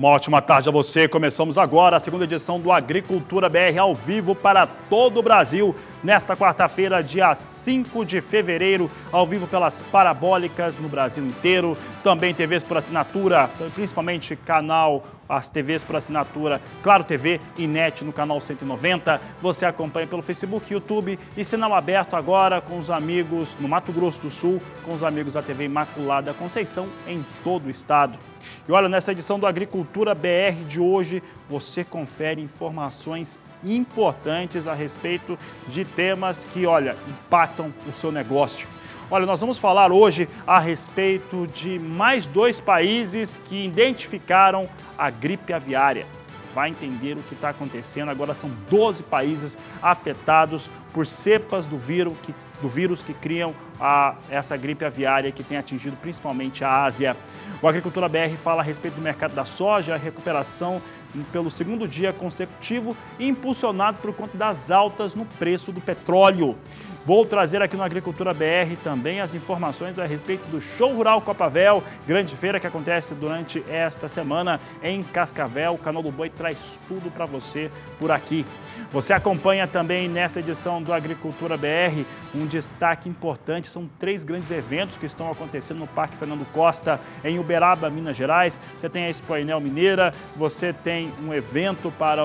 Uma ótima tarde a você. Começamos agora a segunda edição do Agricultura BR ao vivo para todo o Brasil, nesta quarta-feira, dia 5 de fevereiro, ao vivo pelas parabólicas no Brasil inteiro, também TVs por assinatura, principalmente canal as TVs por assinatura Claro TV e NET no canal 190. Você acompanha pelo Facebook, YouTube e sinal aberto agora com os amigos no Mato Grosso do Sul, com os amigos da TV Imaculada Conceição em todo o estado. E olha, nessa edição do Agricultura BR de hoje, você confere informações importantes a respeito de temas que, olha, impactam o seu negócio. Olha, nós vamos falar hoje a respeito de mais dois países que identificaram a gripe aviária. Você vai entender o que está acontecendo. Agora são 12 países afetados por cepas do vírus que do vírus que criam a, essa gripe aviária que tem atingido principalmente a Ásia. O Agricultura BR fala a respeito do mercado da soja, a recuperação pelo segundo dia consecutivo, impulsionado por conta das altas no preço do petróleo. Vou trazer aqui no Agricultura BR também as informações a respeito do Show Rural Copavel, grande feira que acontece durante esta semana em Cascavel. O canal do Boi traz tudo para você por aqui. Você acompanha também nessa edição do Agricultura BR um destaque importante: são três grandes eventos que estão acontecendo no Parque Fernando Costa, em Uberaba, Minas Gerais. Você tem a Enel Mineira, você tem um evento para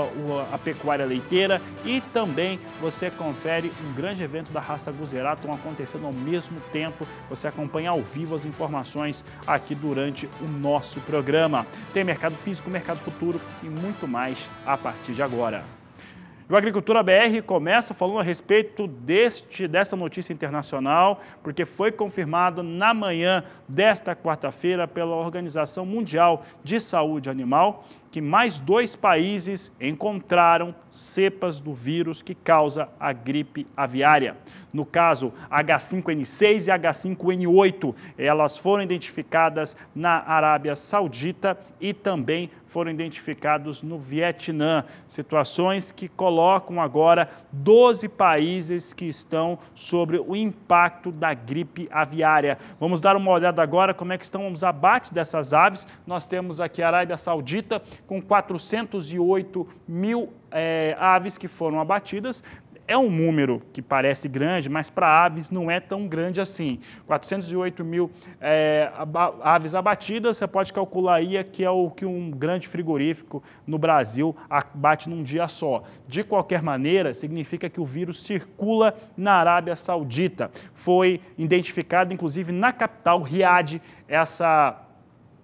a pecuária leiteira e também você confere um grande evento da raça Guzerato acontecendo ao mesmo tempo. Você acompanha ao vivo as informações aqui durante o nosso programa. Tem mercado físico, mercado futuro e muito mais a partir de agora. E o Agricultura BR começa falando a respeito deste, dessa notícia internacional, porque foi confirmado na manhã desta quarta-feira pela Organização Mundial de Saúde Animal que mais dois países encontraram cepas do vírus que causa a gripe aviária. No caso, H5N6 e H5N8, elas foram identificadas na Arábia Saudita e também foram identificados no Vietnã. Situações que colocam agora 12 países que estão sobre o impacto da gripe aviária. Vamos dar uma olhada agora como é que estão os abates dessas aves. Nós temos aqui a Arábia Saudita, com 408 mil é, aves que foram abatidas. É um número que parece grande, mas para aves não é tão grande assim. 408 mil é, aves abatidas, você pode calcular aí que é o que um grande frigorífico no Brasil abate num dia só. De qualquer maneira, significa que o vírus circula na Arábia Saudita. Foi identificado, inclusive, na capital, Riad, essa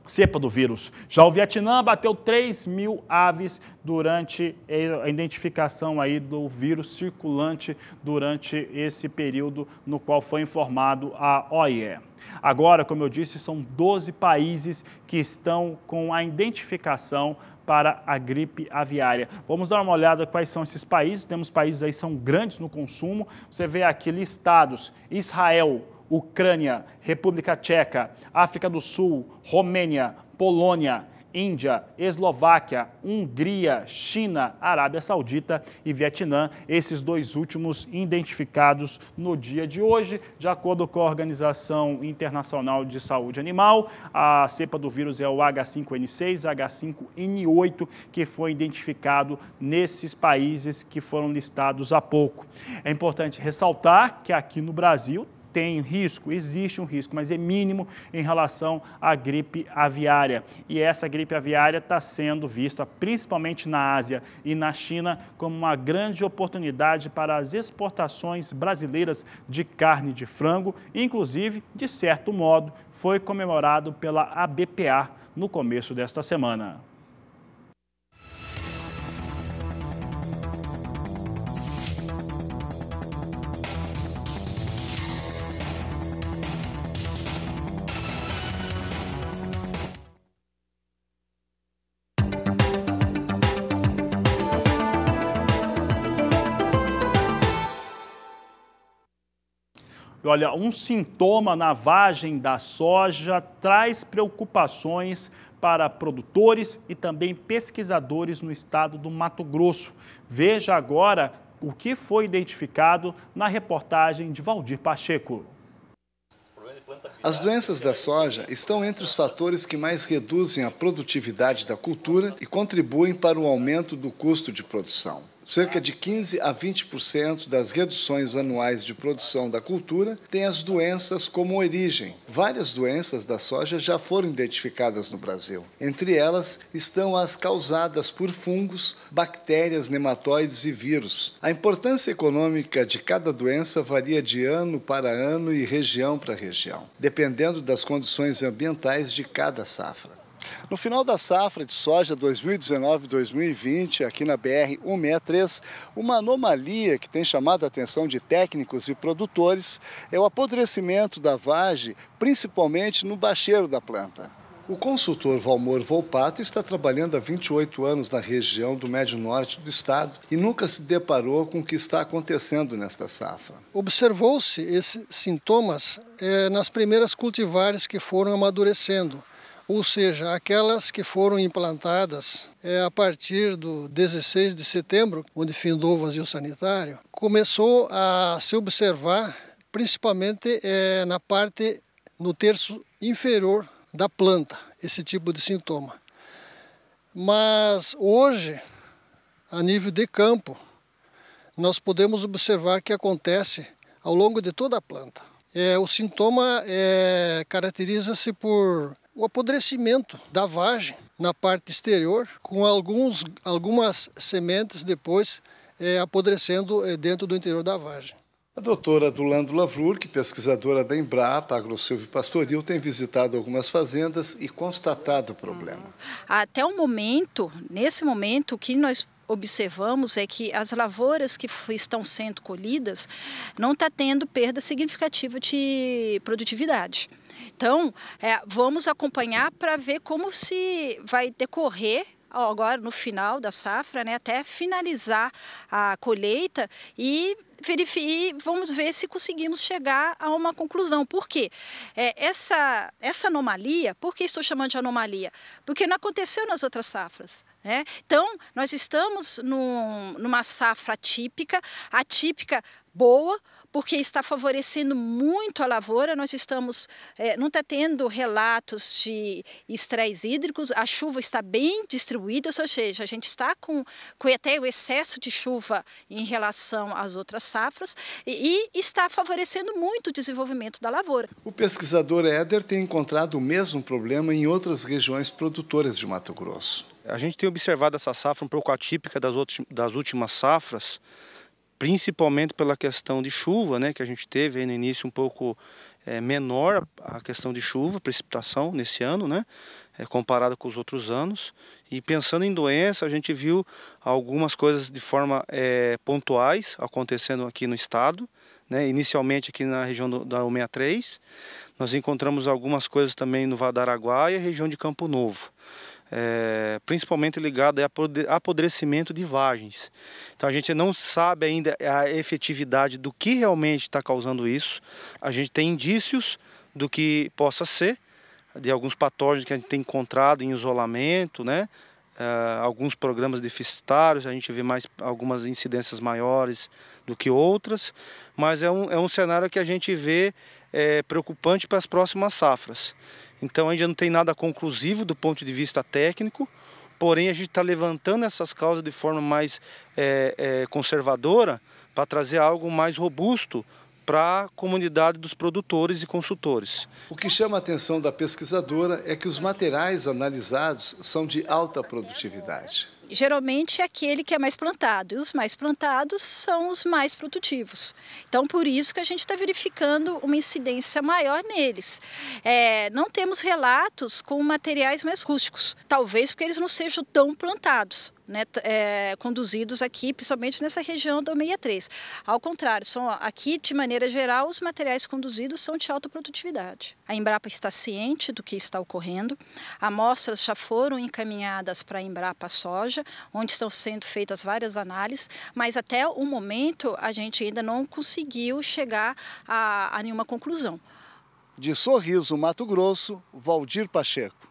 cepa do vírus. Já o Vietnã bateu 3 mil aves durante a identificação aí do vírus circulante durante esse período no qual foi informado a OIE. Agora, como eu disse, são 12 países que estão com a identificação para a gripe aviária. Vamos dar uma olhada quais são esses países. Temos países aí que são grandes no consumo. Você vê aqui listados: Israel, Ucrânia, República Tcheca, África do Sul, Romênia, Polônia, Índia, Eslováquia, Hungria, China, Arábia Saudita e Vietnã, esses dois últimos identificados no dia de hoje. De acordo com a Organização Internacional de Saúde Animal, a cepa do vírus é o H5N6, H5N8, que foi identificado nesses países que foram listados há pouco. É importante ressaltar que aqui no Brasil tem risco? Existe um risco, mas é mínimo em relação à gripe aviária. E essa gripe aviária está sendo vista, principalmente na Ásia e na China, como uma grande oportunidade para as exportações brasileiras de carne de frango. Inclusive, de certo modo, foi comemorado pela ABPA no começo desta semana. Olha, um sintoma na vagem da soja traz preocupações para produtores e também pesquisadores no estado do Mato Grosso. Veja agora o que foi identificado na reportagem de Valdir Pacheco. As doenças da soja estão entre os fatores que mais reduzem a produtividade da cultura e contribuem para o aumento do custo de produção. Cerca de 15 a 20% das reduções anuais de produção da cultura têm as doenças como origem. Várias doenças da soja já foram identificadas no Brasil. Entre elas estão as causadas por fungos, bactérias, nematóides e vírus. A importância econômica de cada doença varia de ano para ano e região para região, dependendo das condições ambientais de cada safra. No final da safra de soja 2019-2020, aqui na BR-163, uma anomalia que tem chamado a atenção de técnicos e produtores é o apodrecimento da vagem, principalmente no bacheiro da planta. O consultor Valmor Volpato está trabalhando há 28 anos na região do Médio Norte do estado e nunca se deparou com o que está acontecendo nesta safra. Observou-se esses sintomas é, nas primeiras cultivares que foram amadurecendo ou seja, aquelas que foram implantadas é, a partir do 16 de setembro, onde findou o vazio sanitário, começou a se observar principalmente é, na parte, no terço inferior da planta, esse tipo de sintoma. Mas hoje, a nível de campo, nós podemos observar que acontece ao longo de toda a planta. É, o sintoma é, caracteriza-se por o apodrecimento da vagem na parte exterior, com alguns, algumas sementes depois é, apodrecendo é, dentro do interior da vagem. A doutora Dulando Lavlur, que é pesquisadora da Embrapa, Agrosilvio Pastoril, tem visitado algumas fazendas e constatado o problema. Até o momento, nesse momento, o que nós observamos é que as lavouras que estão sendo colhidas não está tendo perda significativa de produtividade. Então, é, vamos acompanhar para ver como se vai decorrer agora no final da safra, né, até finalizar a colheita e verificar vamos ver se conseguimos chegar a uma conclusão. Por quê? É, essa, essa anomalia, por que estou chamando de anomalia? Porque não aconteceu nas outras safras. Né? Então, nós estamos num, numa safra atípica, atípica boa, porque está favorecendo muito a lavoura. Nós estamos, é, não está tendo relatos de estresse hídricos, a chuva está bem distribuída, ou seja, a gente está com, com até o excesso de chuva em relação às outras safras e, e está favorecendo muito o desenvolvimento da lavoura. O pesquisador Éder tem encontrado o mesmo problema em outras regiões produtoras de Mato Grosso. A gente tem observado essa safra um pouco atípica das últimas safras, principalmente pela questão de chuva, né, que a gente teve no início um pouco é, menor a questão de chuva, precipitação nesse ano, né, é, eh, comparada com os outros anos. E pensando em doença, a gente viu algumas coisas de forma é, pontuais acontecendo aqui no estado, né, inicialmente aqui na região do, da 163. Nós encontramos algumas coisas também no Vadaraguá e a região de Campo Novo é, principalmente ligado a apodrecimento de vagens. Então a gente não sabe ainda a efetividade do que realmente está causando isso. A gente tem indícios do que possa ser, de alguns patógenos que a gente tem encontrado em isolamento, né? É, alguns programas deficitários, a gente vê mais algumas incidências maiores do que outras, mas é um, é um cenário que a gente vê é, preocupante para as próximas safras. Então ainda não tem nada conclusivo do ponto de vista técnico, porém a gente está levantando essas causas de forma mais é, é, conservadora para trazer algo mais robusto para a comunidade dos produtores e consultores. O que chama a atenção da pesquisadora é que os materiais analisados são de alta produtividade geralmente é aquele que é mais plantado. E os mais plantados são os mais produtivos. Então, por isso que a gente está verificando uma incidência maior neles. É, não temos relatos com materiais mais rústicos, talvez porque eles não sejam tão plantados né, é, conduzidos aqui, principalmente nessa região do 63. Ao contrário, são, aqui, de maneira geral, os materiais conduzidos são de alta produtividade. A Embrapa está ciente do que está ocorrendo, amostras já foram encaminhadas para a Embrapa Soja, onde estão sendo feitas várias análises, mas até o momento a gente ainda não conseguiu chegar a, a nenhuma conclusão. De Sorriso, Mato Grosso, Valdir Pacheco.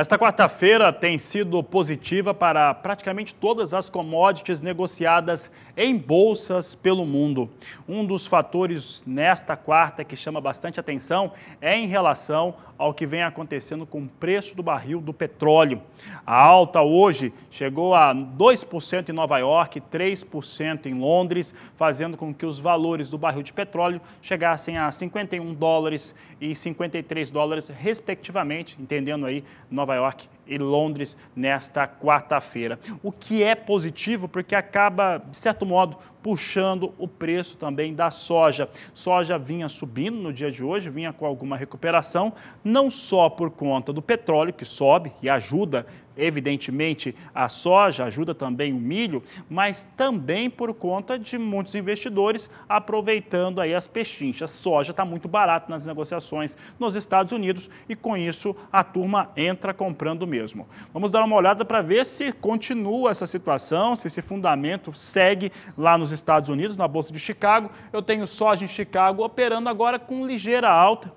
Esta quarta-feira tem sido positiva para praticamente todas as commodities negociadas em bolsas pelo mundo. Um dos fatores nesta quarta que chama bastante atenção é em relação ao que vem acontecendo com o preço do barril do petróleo. A alta hoje chegou a 2% em Nova York, 3% em Londres, fazendo com que os valores do barril de petróleo chegassem a 51 dólares e 53 dólares, respectivamente, entendendo aí Nova Nova York e Londres nesta quarta-feira. O que é positivo porque acaba, de certo modo, puxando o preço também da soja. Soja vinha subindo no dia de hoje, vinha com alguma recuperação, não só por conta do petróleo que sobe e ajuda evidentemente a soja, ajuda também o milho, mas também por conta de muitos investidores aproveitando aí as pechinchas. Soja está muito barato nas negociações nos Estados Unidos e com isso a turma entra comprando mesmo mesmo. Vamos dar uma olhada para ver se continua essa situação, se esse fundamento segue lá nos Estados Unidos, na Bolsa de Chicago. Eu tenho soja em Chicago operando agora com ligeira alta,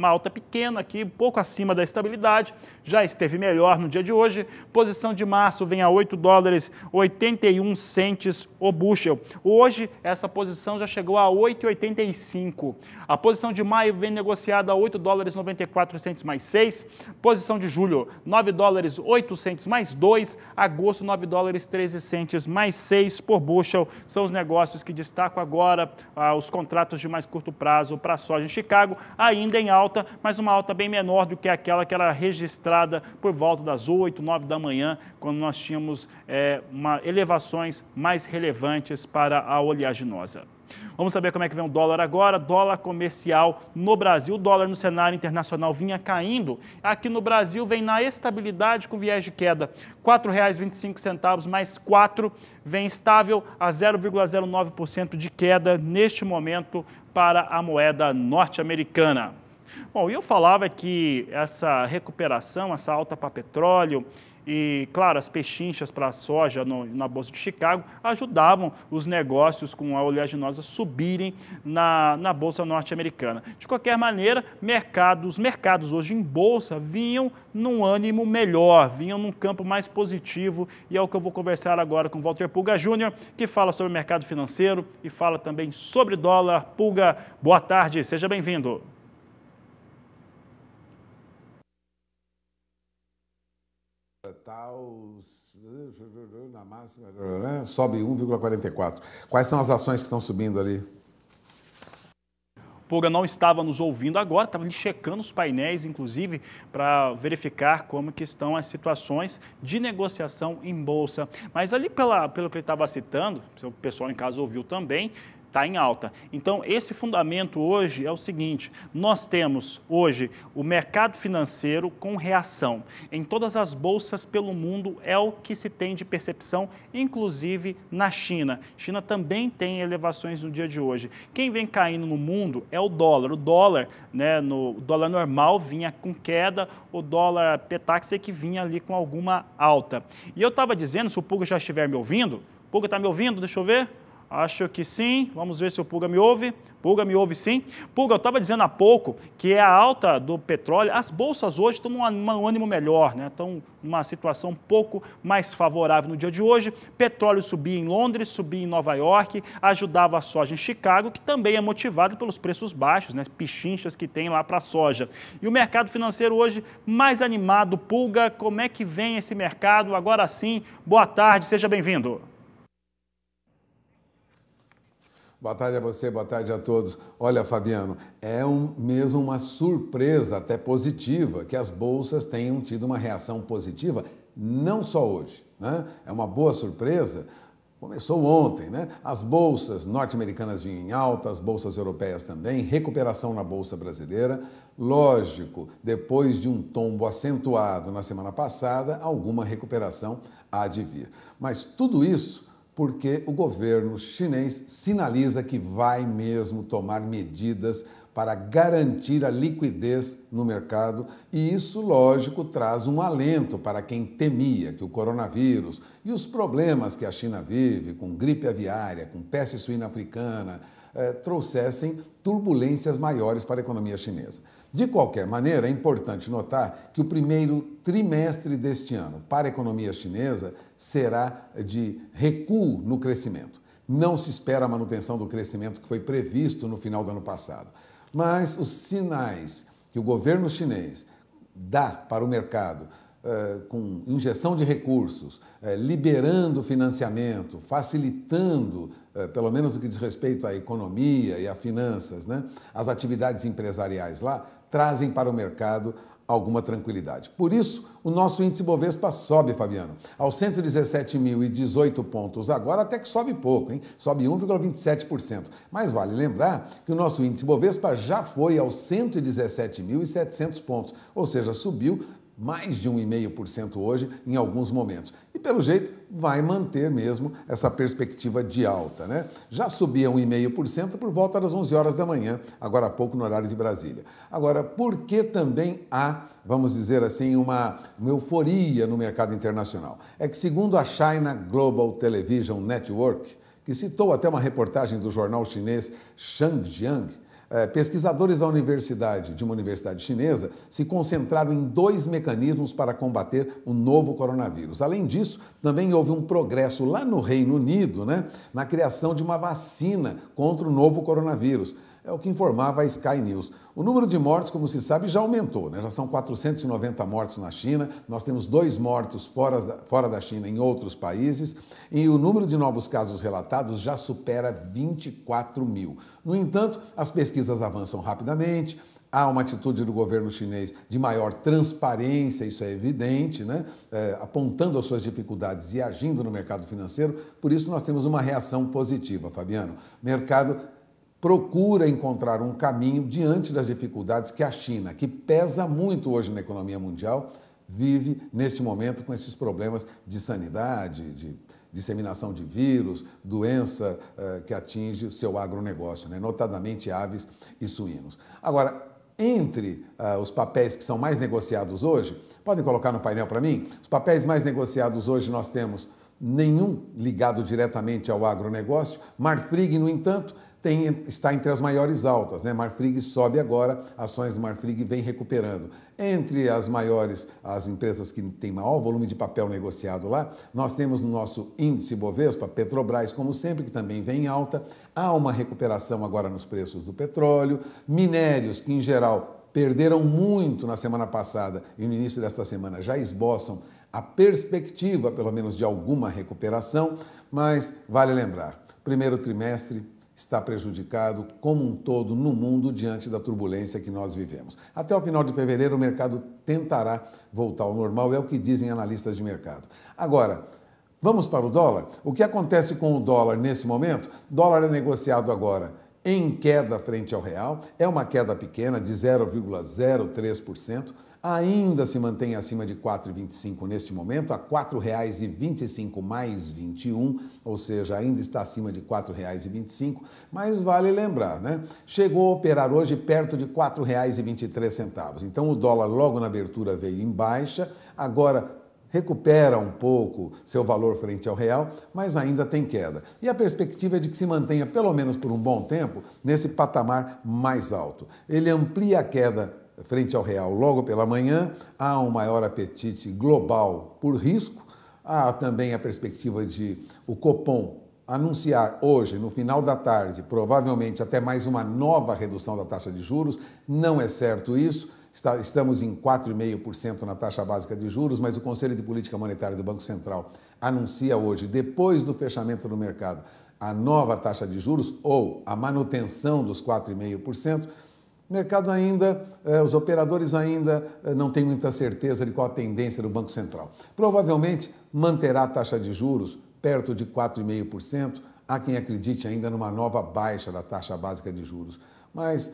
uma alta pequena aqui, pouco acima da estabilidade, já esteve melhor no dia de hoje. Posição de março vem a 8 dólares 81 centes o bushel. Hoje essa posição já chegou a 8,85. A posição de maio vem negociada a 8 dólares 94 centes mais 6. Posição de julho, 9 dólares 8 centes mais 2. Agosto, 9 dólares 13 centes mais 6 por bushel. São os negócios que destaco agora, ah, os contratos de mais curto prazo para a soja em Chicago, ainda em alta alta, mas uma alta bem menor do que aquela que era registrada por volta das 8, 9 da manhã, quando nós tínhamos é, uma, elevações mais relevantes para a oleaginosa. Vamos saber como é que vem o dólar agora. Dólar comercial no Brasil, o dólar no cenário internacional vinha caindo. Aqui no Brasil vem na estabilidade com viés de queda. R$ 4,25 mais 4 vem estável a 0,09% de queda neste momento para a moeda norte-americana. Bom, eu falava que essa recuperação, essa alta para petróleo e, claro, as pechinchas para a soja no, na Bolsa de Chicago ajudavam os negócios com a oleaginosa subirem na, na Bolsa norte-americana. De qualquer maneira, mercados, os mercados hoje em Bolsa vinham num ânimo melhor, vinham num campo mais positivo e é o que eu vou conversar agora com Walter Pulga Júnior, que fala sobre o mercado financeiro e fala também sobre dólar. Pulga, boa tarde, seja bem-vindo. tal, na máxima, né, sobe 1,44. Quais são as ações que estão subindo ali? Puga não estava nos ouvindo agora, estava ali checando os painéis, inclusive, para verificar como que estão as situações de negociação em bolsa. Mas ali pela, pelo que ele estava citando, o pessoal em casa ouviu também, está em alta. Então, esse fundamento hoje é o seguinte: nós temos hoje o mercado financeiro com reação. Em todas as bolsas pelo mundo é o que se tem de percepção, inclusive na China. China também tem elevações no dia de hoje. Quem vem caindo no mundo é o dólar. O dólar, né, no o dólar normal vinha com queda, o dólar petáxi é que vinha ali com alguma alta. E eu estava dizendo, se o Puga já estiver me ouvindo, Puga está me ouvindo? Deixa eu ver. Acho que sim. Vamos ver se o Pulga me ouve. Pulga me ouve sim. Pulga, eu estava dizendo há pouco que é a alta do petróleo. As bolsas hoje estão num ânimo melhor, né? estão numa situação um pouco mais favorável no dia de hoje. Petróleo subia em Londres, subia em Nova York, ajudava a soja em Chicago, que também é motivado pelos preços baixos, né? pichinchas que tem lá para a soja. E o mercado financeiro hoje mais animado. Pulga, como é que vem esse mercado? Agora sim, boa tarde, seja bem-vindo. Boa tarde a você, boa tarde a todos. Olha, Fabiano, é um, mesmo uma surpresa, até positiva, que as bolsas tenham tido uma reação positiva, não só hoje. Né? É uma boa surpresa. Começou ontem, né? As bolsas norte-americanas vinham em alta, as bolsas europeias também, recuperação na bolsa brasileira. Lógico, depois de um tombo acentuado na semana passada, alguma recuperação há de vir. Mas tudo isso porque o governo chinês sinaliza que vai mesmo tomar medidas para garantir a liquidez no mercado, e isso, lógico, traz um alento para quem temia que o coronavírus e os problemas que a China vive com gripe aviária, com peste suína africana, eh, trouxessem turbulências maiores para a economia chinesa. De qualquer maneira, é importante notar que o primeiro trimestre deste ano para a economia chinesa será de recuo no crescimento. Não se espera a manutenção do crescimento que foi previsto no final do ano passado. Mas os sinais que o governo chinês dá para o mercado eh, com injeção de recursos, eh, liberando financiamento, facilitando, eh, pelo menos no que diz respeito à economia e a finanças, né, as atividades empresariais lá, trazem para o mercado alguma tranquilidade. Por isso, o nosso índice Bovespa sobe, Fabiano, aos 117.018 pontos agora, até que sobe pouco, hein? Sobe 1,27%. Mas vale lembrar que o nosso índice Bovespa já foi aos 117.700 pontos, ou seja, subiu mais de 1,5% hoje em alguns momentos. E pelo jeito vai manter mesmo essa perspectiva de alta, né? Já subia 1,5% por volta das 11 horas da manhã, agora há pouco no horário de Brasília. Agora, por que também há, vamos dizer assim, uma, uma euforia no mercado internacional? É que segundo a China Global Television Network, que citou até uma reportagem do jornal chinês Shangjiang, é, pesquisadores da universidade, de uma universidade chinesa, se concentraram em dois mecanismos para combater o novo coronavírus. Além disso, também houve um progresso lá no Reino Unido, né, na criação de uma vacina contra o novo coronavírus. É o que informava a Sky News. O número de mortos, como se sabe, já aumentou. Né? Já são 490 mortos na China. Nós temos dois mortos fora da, fora da China em outros países. E o número de novos casos relatados já supera 24 mil. No entanto, as pesquisas avançam rapidamente. Há uma atitude do governo chinês de maior transparência, isso é evidente, né? É, apontando as suas dificuldades e agindo no mercado financeiro. Por isso, nós temos uma reação positiva, Fabiano. Mercado procura encontrar um caminho diante das dificuldades que a China, que pesa muito hoje na economia mundial, vive neste momento com esses problemas de sanidade, de disseminação de vírus, doença uh, que atinge o seu agronegócio, né? notadamente aves e suínos. Agora, entre uh, os papéis que são mais negociados hoje, podem colocar no painel para mim? Os papéis mais negociados hoje nós temos nenhum ligado diretamente ao agronegócio. Marfrig, no entanto, tem, está entre as maiores altas. Né? Marfrig sobe agora, ações do Marfrig vem recuperando. Entre as maiores, as empresas que têm maior volume de papel negociado lá, nós temos no nosso índice Bovespa, Petrobras, como sempre, que também vem em alta. Há uma recuperação agora nos preços do petróleo, minérios, que em geral perderam muito na semana passada e no início desta semana já esboçam a perspectiva, pelo menos, de alguma recuperação, mas vale lembrar: primeiro trimestre está prejudicado como um todo no mundo diante da turbulência que nós vivemos. Até o final de fevereiro, o mercado tentará voltar ao normal, é o que dizem analistas de mercado. Agora, vamos para o dólar? O que acontece com o dólar nesse momento? Dólar é negociado agora em queda frente ao real, é uma queda pequena de 0,03%, ainda se mantém acima de 4,25 neste momento, a R$ 4,25 mais 21, ou seja, ainda está acima de R$ 4,25, mas vale lembrar, né? Chegou a operar hoje perto de R$ 4,23. Então o dólar logo na abertura veio em baixa, agora recupera um pouco seu valor frente ao real, mas ainda tem queda. E a perspectiva é de que se mantenha, pelo menos por um bom tempo, nesse patamar mais alto. Ele amplia a queda frente ao real logo pela manhã, há um maior apetite global por risco, há também a perspectiva de o Copom anunciar hoje, no final da tarde, provavelmente até mais uma nova redução da taxa de juros, não é certo isso Está, estamos em 4,5% na taxa básica de juros, mas o Conselho de Política Monetária do Banco Central anuncia hoje, depois do fechamento do mercado, a nova taxa de juros ou a manutenção dos 4,5%. O mercado ainda, eh, os operadores ainda eh, não têm muita certeza de qual a tendência do Banco Central. Provavelmente manterá a taxa de juros perto de 4,5%. Há quem acredite ainda numa nova baixa da taxa básica de juros. Mas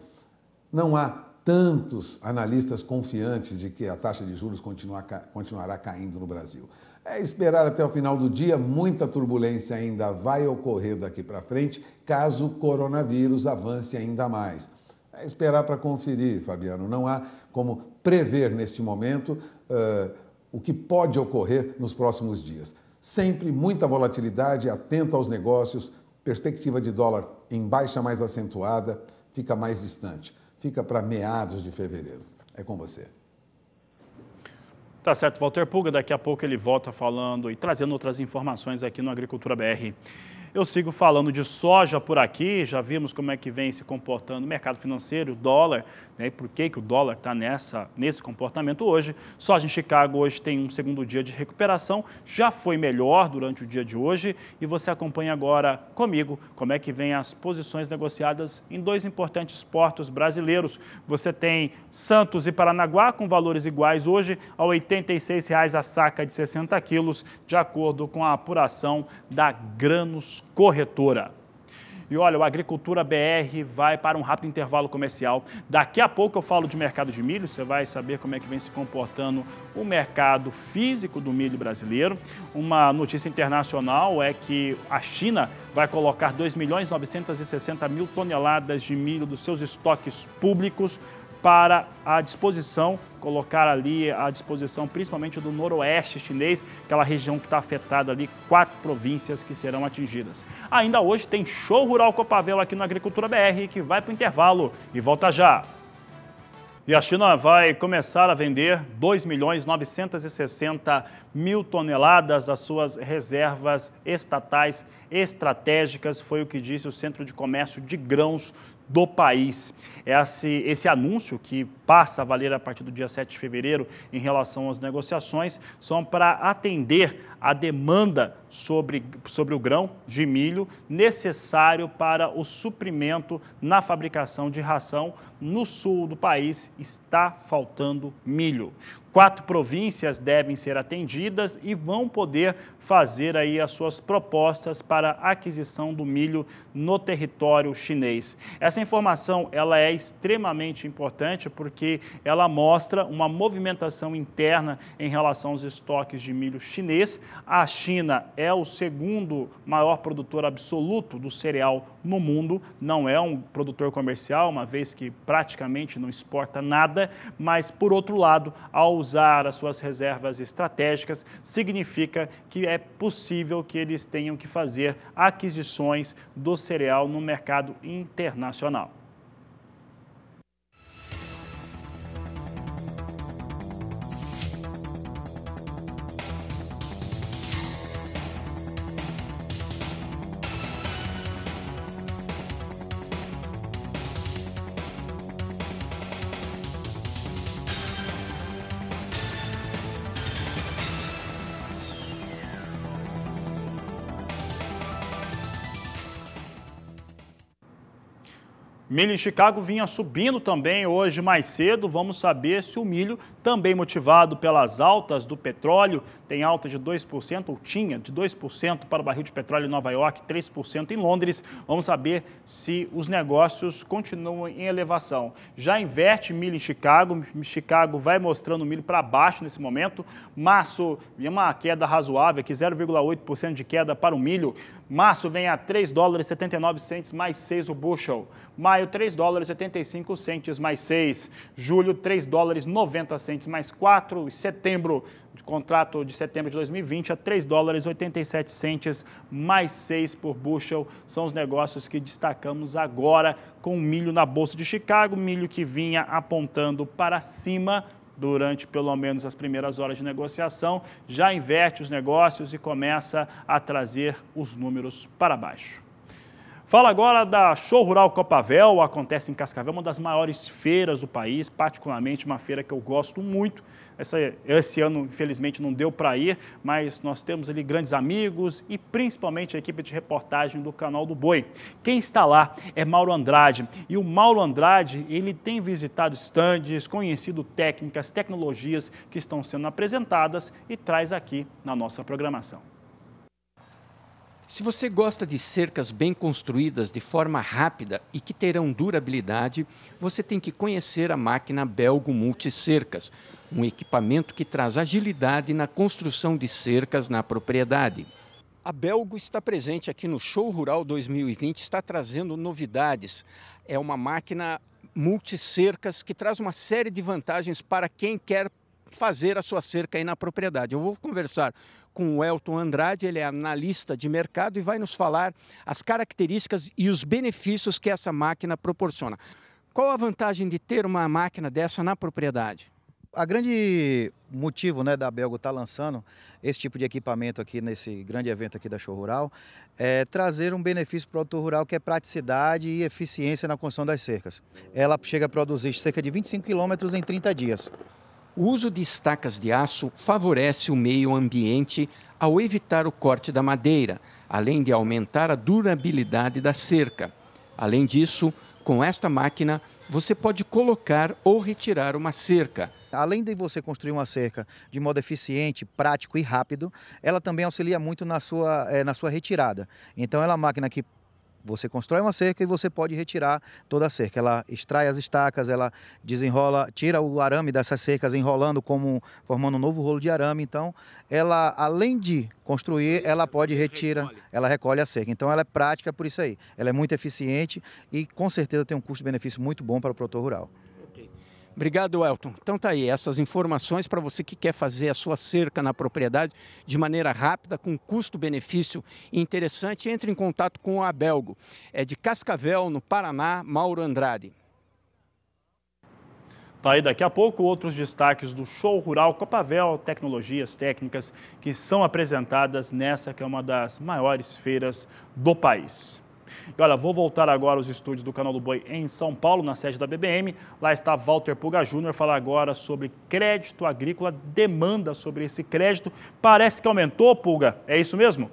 não há tantos analistas confiantes de que a taxa de juros continuará caindo no Brasil. É esperar até o final do dia, muita turbulência ainda vai ocorrer daqui para frente, caso o coronavírus avance ainda mais. É esperar para conferir, Fabiano. Não há como prever neste momento uh, o que pode ocorrer nos próximos dias. Sempre muita volatilidade, atento aos negócios, perspectiva de dólar em baixa mais acentuada, fica mais distante fica para meados de fevereiro. É com você. Tá certo, Walter Puga. Daqui a pouco ele volta falando e trazendo outras informações aqui no Agricultura BR. Eu sigo falando de soja por aqui, já vimos como é que vem se comportando o mercado financeiro, o dólar né, e por que, que o dólar está nesse comportamento hoje. Só em Chicago hoje tem um segundo dia de recuperação, já foi melhor durante o dia de hoje e você acompanha agora comigo como é que vem as posições negociadas em dois importantes portos brasileiros. Você tem Santos e Paranaguá com valores iguais hoje a R$ 86,00 a saca de 60 quilos, de acordo com a apuração da Granos Corretora. E olha, o Agricultura BR vai para um rápido intervalo comercial. Daqui a pouco eu falo de mercado de milho, você vai saber como é que vem se comportando o mercado físico do milho brasileiro. Uma notícia internacional é que a China vai colocar 2 milhões 960 mil toneladas de milho dos seus estoques públicos para a disposição, colocar ali à disposição principalmente do noroeste chinês, aquela região que está afetada ali, quatro províncias que serão atingidas. Ainda hoje tem show rural Copavel aqui no Agricultura BR que vai para o intervalo e volta já. E a China vai começar a vender 2 milhões 960 mil toneladas das suas reservas estatais estratégicas, foi o que disse o Centro de Comércio de Grãos do país. É esse, esse anúncio, que passa a valer a partir do dia 7 de fevereiro em relação às negociações, são para atender a demanda sobre, sobre o grão de milho necessário para o suprimento na fabricação de ração no sul do país está faltando milho. Quatro províncias devem ser atendidas e vão poder fazer aí as suas propostas para aquisição do milho no território chinês. Essa informação ela é extremamente importante porque ela mostra uma movimentação interna em relação aos estoques de milho chinês, a China é o segundo maior produtor absoluto do cereal no mundo, não é um produtor comercial, uma vez que praticamente não exporta nada, mas por outro lado, ao usar as suas reservas estratégicas, significa que é possível que eles tenham que fazer aquisições do cereal no mercado internacional. Milho em Chicago vinha subindo também hoje mais cedo. Vamos saber se o milho, também motivado pelas altas do petróleo, tem alta de 2%, ou tinha de 2% para o barril de petróleo em Nova York, 3% em Londres. Vamos saber se os negócios continuam em elevação. Já inverte milho em Chicago. Chicago vai mostrando milho para baixo nesse momento. Março, uma queda razoável aqui, 0,8% de queda para o milho. Março vem a 3 dólares 79 centes mais 6 o bushel. Maio, 3 dólares 85 centes mais 6. Julho, 3 dólares 90 centes mais 4. E setembro, contrato de setembro de 2020 a 3 dólares 87 centes mais 6 por bushel. São os negócios que destacamos agora com o milho na Bolsa de Chicago, milho que vinha apontando para cima durante pelo menos as primeiras horas de negociação, já inverte os negócios e começa a trazer os números para baixo. Fala agora da Show Rural Copavel, acontece em Cascavel, uma das maiores feiras do país, particularmente uma feira que eu gosto muito. Essa, esse ano, infelizmente, não deu para ir, mas nós temos ali grandes amigos e principalmente a equipe de reportagem do Canal do Boi. Quem está lá é Mauro Andrade. E o Mauro Andrade, ele tem visitado estandes, conhecido técnicas, tecnologias que estão sendo apresentadas e traz aqui na nossa programação. Se você gosta de cercas bem construídas de forma rápida e que terão durabilidade, você tem que conhecer a máquina Belgo Multicercas, um equipamento que traz agilidade na construção de cercas na propriedade. A Belgo está presente aqui no Show Rural 2020, está trazendo novidades. É uma máquina multicercas que traz uma série de vantagens para quem quer fazer a sua cerca aí na propriedade. Eu vou conversar com o Elton Andrade, ele é analista de mercado e vai nos falar as características e os benefícios que essa máquina proporciona. Qual a vantagem de ter uma máquina dessa na propriedade? a grande motivo né, da Belgo estar tá lançando esse tipo de equipamento aqui nesse grande evento aqui da Show Rural é trazer um benefício para o produtor rural que é praticidade e eficiência na construção das cercas. Ela chega a produzir cerca de 25 quilômetros em 30 dias. O uso de estacas de aço favorece o meio ambiente ao evitar o corte da madeira, além de aumentar a durabilidade da cerca. Além disso, com esta máquina, você pode colocar ou retirar uma cerca. Além de você construir uma cerca de modo eficiente, prático e rápido, ela também auxilia muito na sua, é, na sua retirada. Então, ela é uma máquina que você constrói uma cerca e você pode retirar toda a cerca. Ela extrai as estacas, ela desenrola, tira o arame dessas cercas, enrolando como formando um novo rolo de arame. Então, ela além de construir, ela pode retirar, ela recolhe a cerca. Então, ela é prática por isso aí. Ela é muito eficiente e com certeza tem um custo-benefício muito bom para o produtor rural. Obrigado, Elton. Então tá aí, essas informações para você que quer fazer a sua cerca na propriedade de maneira rápida, com custo-benefício interessante, entre em contato com o Abelgo. É de Cascavel, no Paraná, Mauro Andrade. Tá aí daqui a pouco outros destaques do Show Rural Copavel, tecnologias técnicas que são apresentadas nessa que é uma das maiores feiras do país. E olha, vou voltar agora aos estúdios do Canal do Boi em São Paulo, na sede da BBM. Lá está Walter Puga Júnior, falar agora sobre crédito agrícola, demanda sobre esse crédito. Parece que aumentou, Puga, é isso mesmo?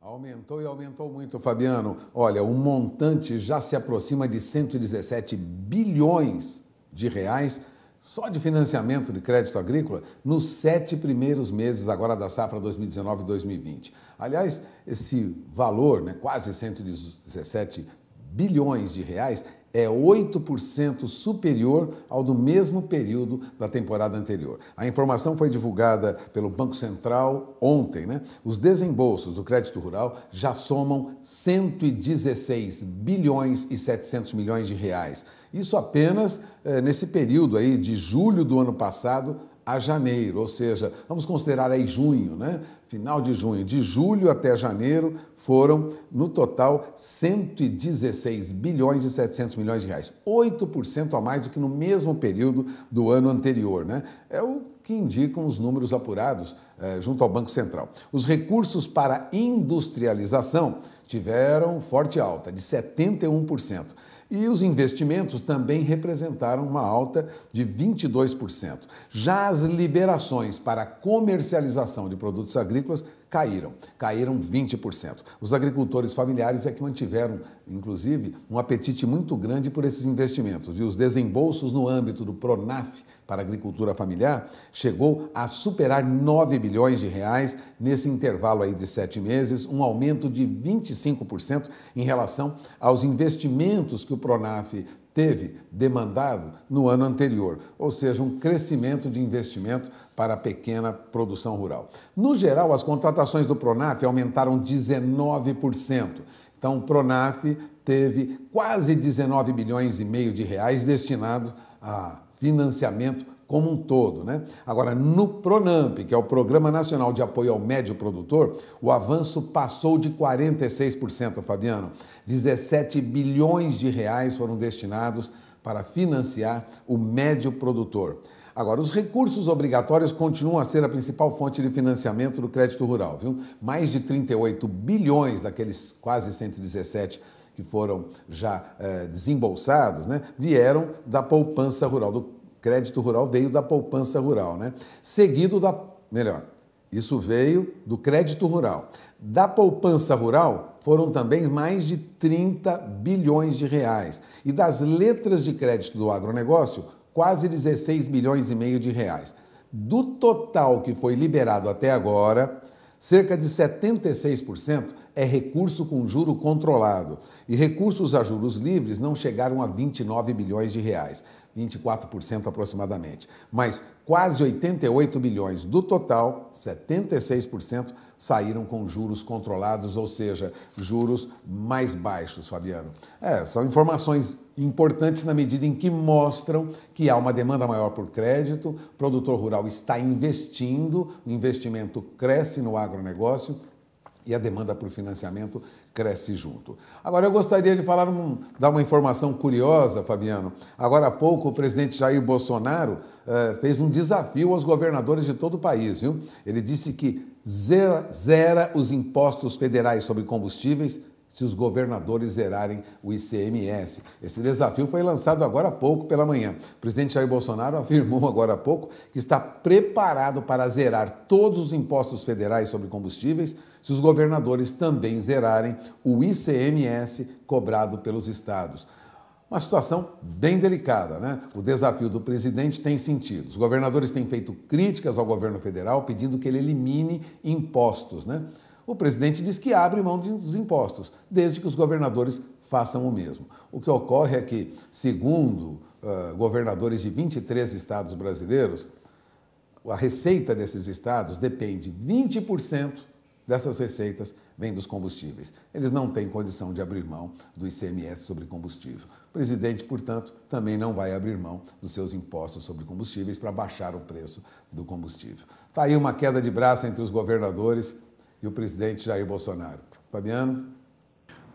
Aumentou e aumentou muito, Fabiano. Olha, o montante já se aproxima de 117 bilhões de reais só de financiamento de crédito agrícola nos sete primeiros meses agora da safra 2019-2020. Aliás, esse valor, né, quase 117 bilhões de reais, é 8% superior ao do mesmo período da temporada anterior. A informação foi divulgada pelo Banco Central ontem. Né? Os desembolsos do crédito rural já somam 116 bilhões e 700 milhões de reais. Isso apenas eh, nesse período aí de julho do ano passado a janeiro, ou seja, vamos considerar aí junho, né? Final de junho, de julho até janeiro foram no total 116 bilhões e 700 milhões de reais, 8% a mais do que no mesmo período do ano anterior, né? É o que indicam os números apurados eh, junto ao Banco Central. Os recursos para industrialização tiveram forte alta, de 71%. E os investimentos também representaram uma alta de 22%. Já as liberações para comercialização de produtos agrícolas caíram, caíram 20%. Os agricultores familiares é que mantiveram, inclusive, um apetite muito grande por esses investimentos e os desembolsos no âmbito do Pronaf para a agricultura familiar chegou a superar 9 bilhões de reais nesse intervalo aí de sete meses, um aumento de 25% em relação aos investimentos que o Pronaf teve demandado no ano anterior, ou seja, um crescimento de investimento para a pequena produção rural. No geral, as contratações do Pronaf aumentaram 19%. Então, o Pronaf teve quase 19 bilhões e meio de reais destinados a financiamento como um todo. Né? Agora, no PRONAMP, que é o Programa Nacional de Apoio ao Médio Produtor, o avanço passou de 46%, Fabiano. 17 bilhões de reais foram destinados para financiar o médio produtor. Agora, os recursos obrigatórios continuam a ser a principal fonte de financiamento do crédito rural, viu? Mais de 38 bilhões daqueles quase 117 que foram já é, desembolsados, né, vieram da poupança rural, do crédito rural veio da poupança rural, né? Seguido da. Melhor, isso veio do crédito rural. Da poupança rural foram também mais de 30 bilhões de reais. E das letras de crédito do agronegócio, quase 16 bilhões e meio de reais. Do total que foi liberado até agora, cerca de 76% é recurso com juro controlado e recursos a juros livres não chegaram a 29 bilhões de reais, 24% aproximadamente, mas quase 88 bilhões do total, 76% saíram com juros controlados, ou seja, juros mais baixos, Fabiano. É, são informações importantes na medida em que mostram que há uma demanda maior por crédito, o produtor rural está investindo, o investimento cresce no agronegócio e a demanda por financiamento cresce junto. Agora, eu gostaria de falar, um, dar uma informação curiosa, Fabiano. Agora há pouco, o presidente Jair Bolsonaro eh, fez um desafio aos governadores de todo o país. Viu? Ele disse que zera, zera os impostos federais sobre combustíveis se os governadores zerarem o ICMS. Esse desafio foi lançado agora há pouco pela manhã. O presidente Jair Bolsonaro afirmou agora há pouco que está preparado para zerar todos os impostos federais sobre combustíveis se os governadores também zerarem o ICMS cobrado pelos estados. Uma situação bem delicada, né? O desafio do presidente tem sentido. Os governadores têm feito críticas ao governo federal pedindo que ele elimine impostos, né? O presidente diz que abre mão dos impostos, desde que os governadores façam o mesmo. O que ocorre é que, segundo uh, governadores de 23 estados brasileiros, a receita desses estados depende 20% dessas receitas vem dos combustíveis. Eles não têm condição de abrir mão do ICMS sobre combustível. O presidente, portanto, também não vai abrir mão dos seus impostos sobre combustíveis para baixar o preço do combustível. Está aí uma queda de braço entre os governadores e o presidente Jair Bolsonaro. Fabiano?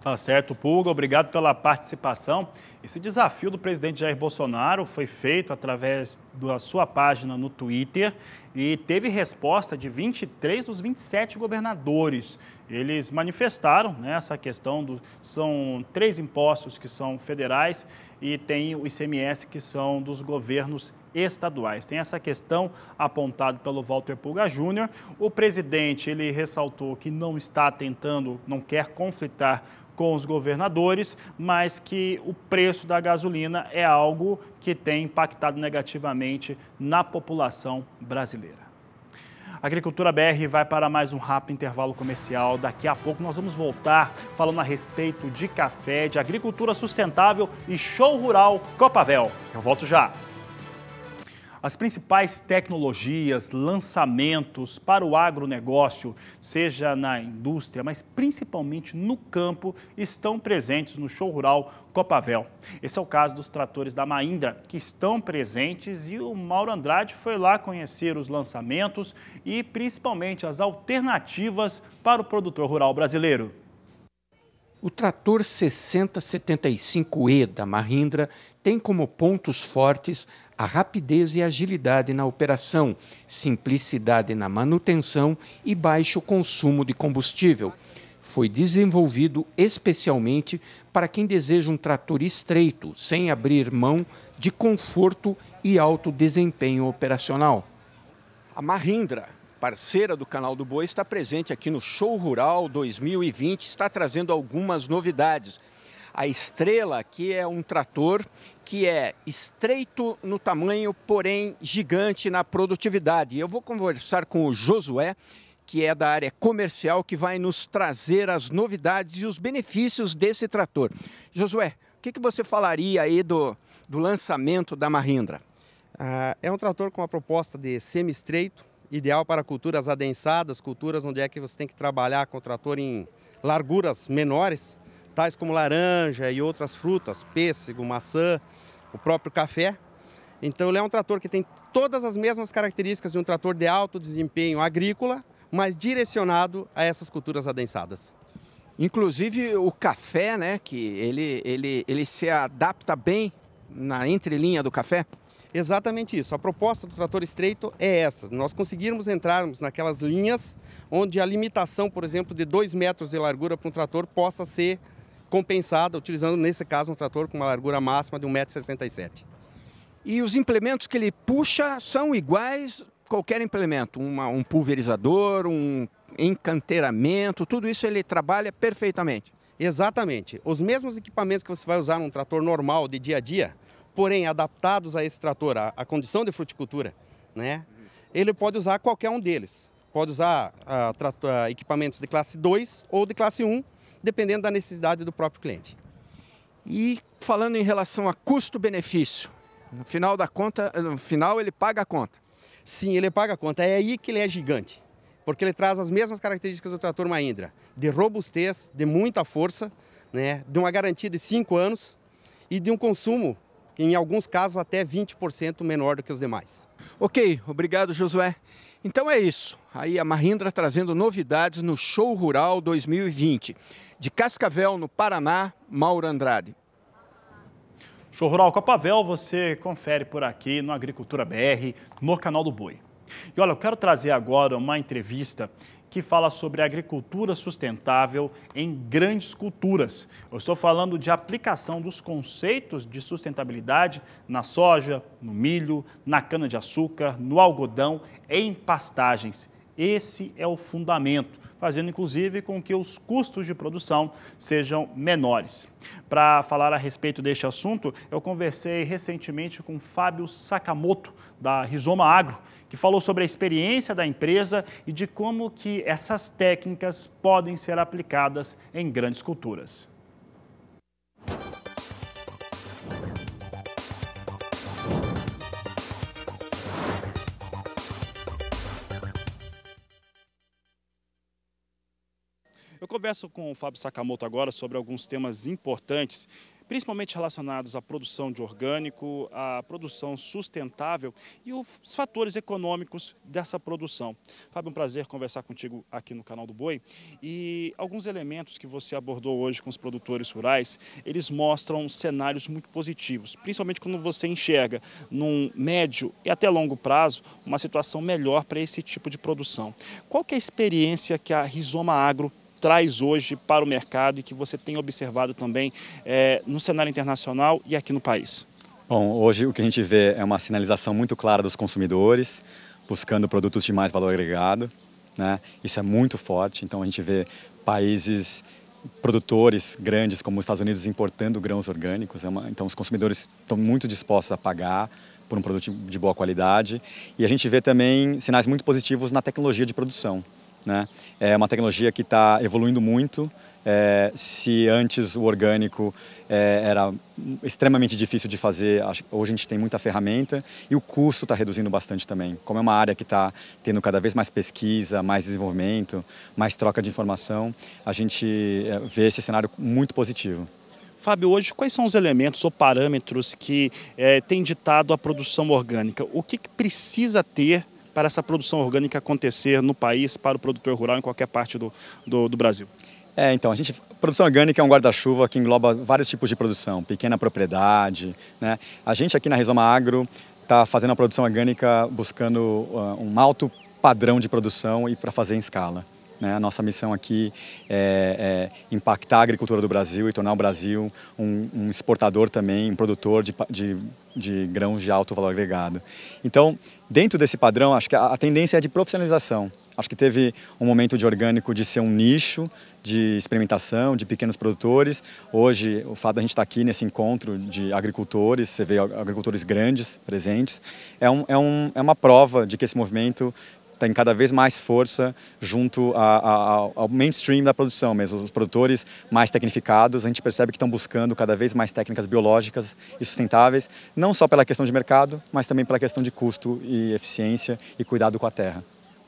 Tá certo, Pulga, obrigado pela participação. Esse desafio do presidente Jair Bolsonaro foi feito através da sua página no Twitter e teve resposta de 23 dos 27 governadores. Eles manifestaram né, essa questão do são três impostos que são federais e tem o ICMS que são dos governos estaduais. Tem essa questão apontada pelo Walter Pulga Júnior. O presidente ele ressaltou que não está tentando, não quer conflitar com os governadores, mas que o preço da gasolina é algo que tem impactado negativamente na população brasileira. A Agricultura BR vai para mais um rápido intervalo comercial. Daqui a pouco nós vamos voltar falando a respeito de café, de agricultura sustentável e show rural Copavel. Eu volto já. As principais tecnologias, lançamentos para o agronegócio, seja na indústria, mas principalmente no campo, estão presentes no show rural Copavel. Esse é o caso dos tratores da Mahindra, que estão presentes e o Mauro Andrade foi lá conhecer os lançamentos e principalmente as alternativas para o produtor rural brasileiro. O trator 6075E da Mahindra tem como pontos fortes a rapidez e agilidade na operação, simplicidade na manutenção e baixo consumo de combustível. Foi desenvolvido especialmente para quem deseja um trator estreito, sem abrir mão de conforto e alto desempenho operacional. A Mahindra parceira do canal do Boi, está presente aqui no Show Rural 2020, está trazendo algumas novidades. A estrela aqui é um trator que é estreito no tamanho, porém gigante na produtividade. Eu vou conversar com o Josué, que é da área comercial, que vai nos trazer as novidades e os benefícios desse trator. Josué, o que, que você falaria aí do, do lançamento da Mahindra? Ah, é um trator com a proposta de semi-estreito, ideal para culturas adensadas, culturas onde é que você tem que trabalhar com o trator em larguras menores, tais como laranja e outras frutas, pêssego, maçã, o próprio café. Então ele é um trator que tem todas as mesmas características de um trator de alto desempenho agrícola, mas direcionado a essas culturas adensadas. Inclusive o café, né, que ele, ele, ele se adapta bem na entrelinha do café? Exatamente isso. A proposta do trator estreito é essa. Nós conseguirmos entrarmos naquelas linhas onde a limitação, por exemplo, de 2 metros de largura para um trator possa ser compensada, utilizando, nesse caso, um trator com uma largura máxima de 1,67m. E os implementos que ele puxa são iguais qualquer implemento, uma, um pulverizador, um encanteiramento, tudo isso ele trabalha perfeitamente. Exatamente. Os mesmos equipamentos que você vai usar num trator normal de dia a dia, porém adaptados a esse trator, a, a condição de fruticultura, né, ele pode usar qualquer um deles. Pode usar a, ah, a, ah, equipamentos de classe 2 ou de classe 1, dependendo da necessidade do próprio cliente. E falando em relação a custo-benefício, no final da conta, no final ele paga a conta. Sim, ele paga a conta. É aí que ele é gigante, porque ele traz as mesmas características do trator Mahindra, de robustez, de muita força, né, de uma garantia de 5 anos e de um consumo em alguns casos até 20% menor do que os demais. Ok, obrigado Josué. Então é isso. Aí a Mahindra trazendo novidades no Show Rural 2020. De Cascavel, no Paraná, Mauro Andrade. Show Rural Copavel você confere por aqui no Agricultura BR, no canal do Boi. E olha, eu quero trazer agora uma entrevista que fala sobre agricultura sustentável em grandes culturas. Eu estou falando de aplicação dos conceitos de sustentabilidade na soja, no milho, na cana-de-açúcar, no algodão, em pastagens. Esse é o fundamento, fazendo inclusive com que os custos de produção sejam menores. Para falar a respeito deste assunto, eu conversei recentemente com Fábio Sakamoto, da Rizoma Agro, que falou sobre a experiência da empresa e de como que essas técnicas podem ser aplicadas em grandes culturas. Eu converso com o Fábio Sakamoto agora sobre alguns temas importantes principalmente relacionados à produção de orgânico, à produção sustentável e os fatores econômicos dessa produção. Fábio, um prazer conversar contigo aqui no canal do Boi e alguns elementos que você abordou hoje com os produtores rurais, eles mostram cenários muito positivos, principalmente quando você enxerga num médio e até longo prazo uma situação melhor para esse tipo de produção. Qual que é a experiência que a Rizoma Agro traz hoje para o mercado e que você tem observado também é, no cenário internacional e aqui no país? Bom, hoje o que a gente vê é uma sinalização muito clara dos consumidores, buscando produtos de mais valor agregado. Né? Isso é muito forte, então a gente vê países produtores grandes como os Estados Unidos importando grãos orgânicos, é então os consumidores estão muito dispostos a pagar por um produto de boa qualidade. E a gente vê também sinais muito positivos na tecnologia de produção. Né? É uma tecnologia que está evoluindo muito. É, se antes o orgânico é, era extremamente difícil de fazer, hoje a gente tem muita ferramenta e o custo está reduzindo bastante também. Como é uma área que está tendo cada vez mais pesquisa, mais desenvolvimento, mais troca de informação, a gente é, vê esse cenário muito positivo. Fábio, hoje quais são os elementos ou parâmetros que é, têm ditado a produção orgânica? O que, que precisa ter para essa produção orgânica acontecer no país, para o produtor rural em qualquer parte do, do, do Brasil? É, então, a gente, produção orgânica é um guarda-chuva que engloba vários tipos de produção, pequena propriedade, né? A gente aqui na Rizoma Agro está fazendo a produção orgânica buscando uh, um alto padrão de produção e para fazer em escala. Né? A nossa missão aqui é, é, impactar a agricultura do Brasil e tornar o Brasil um, um exportador também, um produtor de, de, de, grãos de alto valor agregado. Então, dentro desse padrão, acho que a, a tendência é de profissionalização. Acho que teve um momento de orgânico de ser um nicho de experimentação, de pequenos produtores. Hoje, o fato de a gente estar aqui nesse encontro de agricultores, você vê agricultores grandes presentes, é, um, é, um, é uma prova de que esse movimento tem cada vez mais força junto a, a, ao mainstream da produção mesmo. Os produtores mais tecnificados, a gente percebe que estão buscando cada vez mais técnicas biológicas e sustentáveis, não só pela questão de mercado, mas também pela questão de custo e eficiência e cuidado com a terra.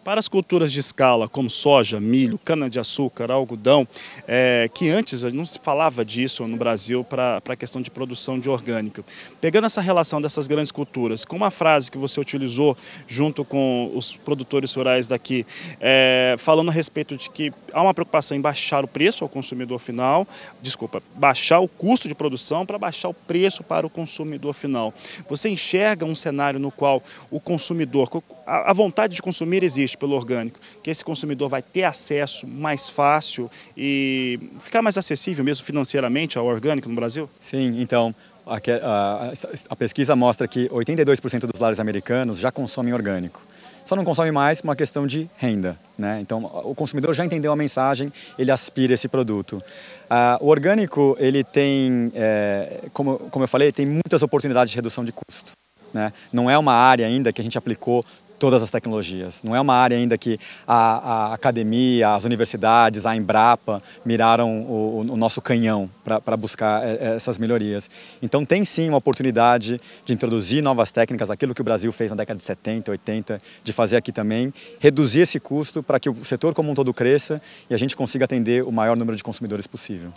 Para as culturas de escala, como soja, milho, cana-de-açúcar, algodão, é, que antes não se falava disso no Brasil para a questão de produção de orgânica. Pegando essa relação dessas grandes culturas com uma frase que você utilizou junto com os produtores rurais daqui, é, falando a respeito de que há uma preocupação em baixar o preço ao consumidor final, desculpa, baixar o custo de produção para baixar o preço para o consumidor final. Você enxerga um cenário no qual o consumidor, a vontade de consumir existe, pelo orgânico, que esse consumidor vai ter acesso mais fácil e ficar mais acessível mesmo financeiramente ao orgânico no Brasil? Sim, então a, a, a pesquisa mostra que 82% dos lares americanos já consomem orgânico só não consome mais por uma questão de renda. Né? Então, o consumidor já entendeu a mensagem, ele aspira esse produto. Ah, o orgânico, ele tem, é, como, como eu falei, tem muitas oportunidades de redução de custo. Né? Não é uma área ainda que a gente aplicou todas as tecnologias. Não é uma área ainda que a, a academia, as universidades, a Embrapa miraram o, o nosso canhão para buscar é, é, essas melhorias. Então tem sim uma oportunidade de introduzir novas técnicas, aquilo que o Brasil fez na década de 70, 80, de fazer aqui também, reduzir esse custo para que o setor como um todo cresça e a gente consiga atender o maior número de consumidores possível.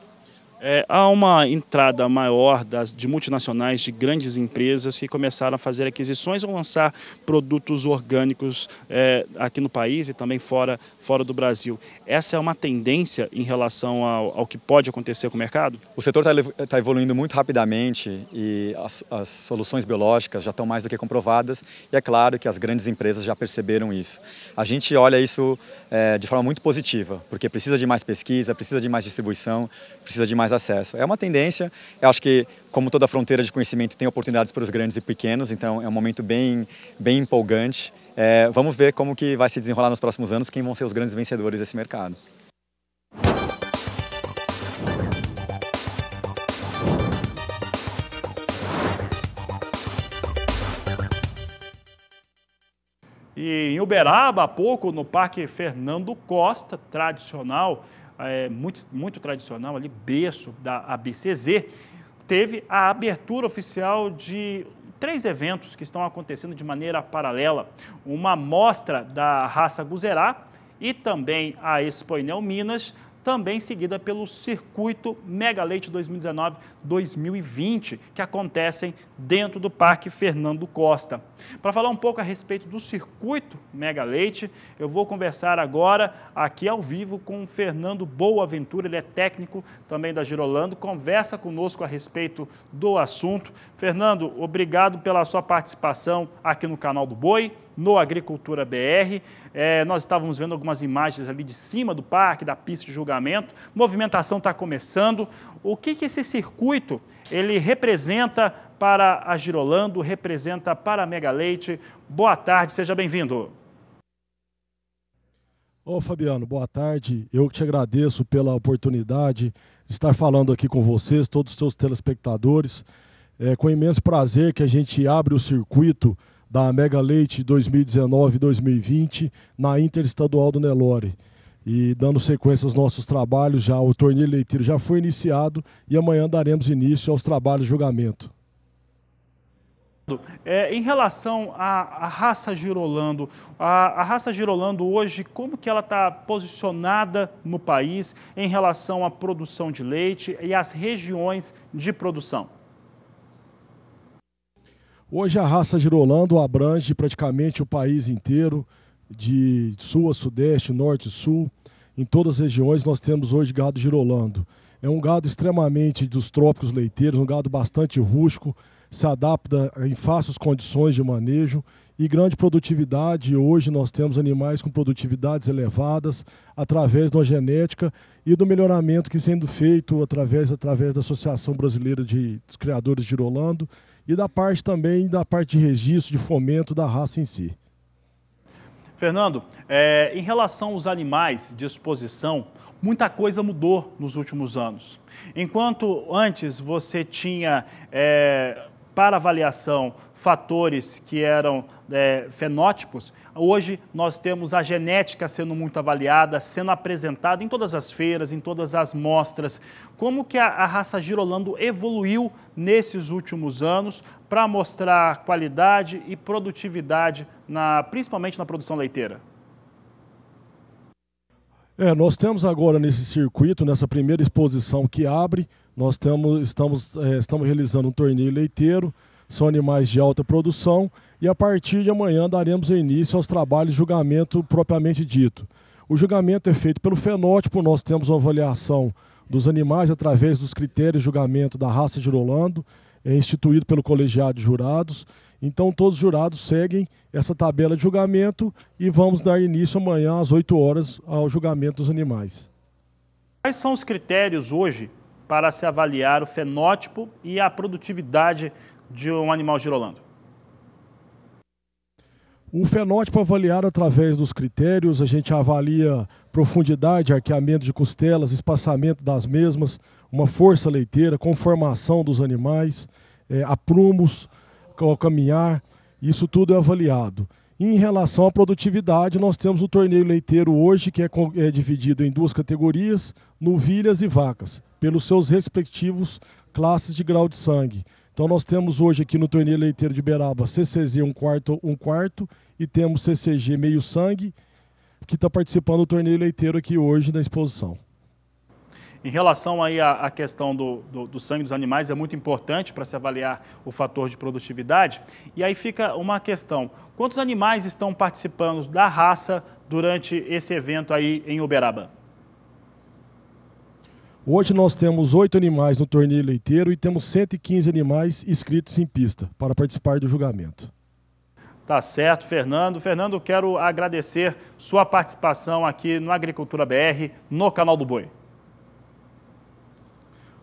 É, há uma entrada maior das, de multinacionais, de grandes empresas que começaram a fazer aquisições ou lançar produtos orgânicos é, aqui no país e também fora, fora do Brasil. Essa é uma tendência em relação ao, ao que pode acontecer com o mercado? O setor está tá evoluindo muito rapidamente e as, as soluções biológicas já estão mais do que comprovadas e é claro que as grandes empresas já perceberam isso. A gente olha isso é, de forma muito positiva, porque precisa de mais pesquisa, precisa de mais distribuição, precisa de mais mais acesso. É uma tendência, eu acho que como toda fronteira de conhecimento tem oportunidades para os grandes e pequenos, então é um momento bem, bem empolgante. É, vamos ver como que vai se desenrolar nos próximos anos, quem vão ser os grandes vencedores desse mercado. E em Uberaba, há pouco, no Parque Fernando Costa, tradicional, é, muito, muito tradicional ali, berço da ABCZ, teve a abertura oficial de três eventos que estão acontecendo de maneira paralela. Uma mostra da raça Guzerá e também a Expoinel Minas, também seguida pelo Circuito Mega Leite 2019-2020, que acontecem dentro do Parque Fernando Costa. Para falar um pouco a respeito do Circuito Mega Leite, eu vou conversar agora aqui ao vivo com o Fernando Boaventura, ele é técnico também da Girolando, conversa conosco a respeito do assunto. Fernando, obrigado pela sua participação aqui no canal do Boi no Agricultura BR. É, nós estávamos vendo algumas imagens ali de cima do parque, da pista de julgamento. Movimentação está começando. O que, que esse circuito ele representa para a Girolando, representa para a Mega Leite? Boa tarde, seja bem-vindo. Ô Fabiano, boa tarde. Eu que te agradeço pela oportunidade de estar falando aqui com vocês, todos os seus telespectadores. É com imenso prazer que a gente abre o circuito da Mega Leite 2019-2020 na Interestadual do Nelore. E dando sequência aos nossos trabalhos, já o torneio leiteiro já foi iniciado e amanhã daremos início aos trabalhos de julgamento. É, em relação à, à raça Girolando, a, a, raça Girolando hoje, como que ela está posicionada no país em relação à produção de leite e às regiões de produção? Hoje a raça girolando abrange praticamente o país inteiro, de sul a sudeste, norte e sul. Em todas as regiões nós temos hoje gado girolando. É um gado extremamente dos trópicos leiteiros, um gado bastante rústico, se adapta em fáceis condições de manejo e grande produtividade. Hoje nós temos animais com produtividades elevadas através da genética e do melhoramento que sendo feito através, através da Associação Brasileira de Criadores Girolando e da parte também da parte de registro, de fomento da raça em si. Fernando, é, em relação aos animais de exposição, muita coisa mudou nos últimos anos. Enquanto antes você tinha é, para avaliação fatores que eram é, fenótipos, hoje nós temos a genética sendo muito avaliada, sendo apresentada em todas as feiras, em todas as mostras. Como que a, a raça girolando evoluiu nesses últimos anos para mostrar qualidade e produtividade, na, principalmente na produção leiteira? É, nós temos agora nesse circuito, nessa primeira exposição que abre, nós temos, estamos, eh, estamos realizando um torneio leiteiro, são animais de alta produção, e a partir de amanhã daremos início aos trabalhos de julgamento propriamente dito. O julgamento é feito pelo fenótipo, nós temos uma avaliação dos animais através dos critérios de julgamento da raça de Rolando, é instituído pelo colegiado de jurados. Então, todos os jurados seguem essa tabela de julgamento e vamos dar início amanhã às 8 horas ao julgamento dos animais. Quais são os critérios hoje para se avaliar o fenótipo e a produtividade de um animal girolando? O fenótipo avaliado através dos critérios, a gente avalia profundidade, arqueamento de costelas, espaçamento das mesmas, uma força leiteira, conformação dos animais, é, aprumos, ao caminhar, isso tudo é avaliado. Em relação à produtividade, nós temos o torneio leiteiro hoje, que é, é dividido em duas categorias, novilhas e vacas pelos seus respectivos classes de grau de sangue. Então nós temos hoje aqui no torneio leiteiro de Beraba CCZ 1 um quarto, um quarto e temos CCG meio sangue, que está participando do torneio leiteiro aqui hoje na exposição. Em relação aí à, à questão do, do, do, sangue dos animais, é muito importante para se avaliar o fator de produtividade. E aí fica uma questão: quantos animais estão participando da raça durante esse evento aí em Uberaba? Hoje nós temos oito animais no torneio leiteiro e temos 115 animais inscritos em pista para participar do julgamento. Tá certo, Fernando. Fernando, quero agradecer sua participação aqui no Agricultura BR, no canal do Boi.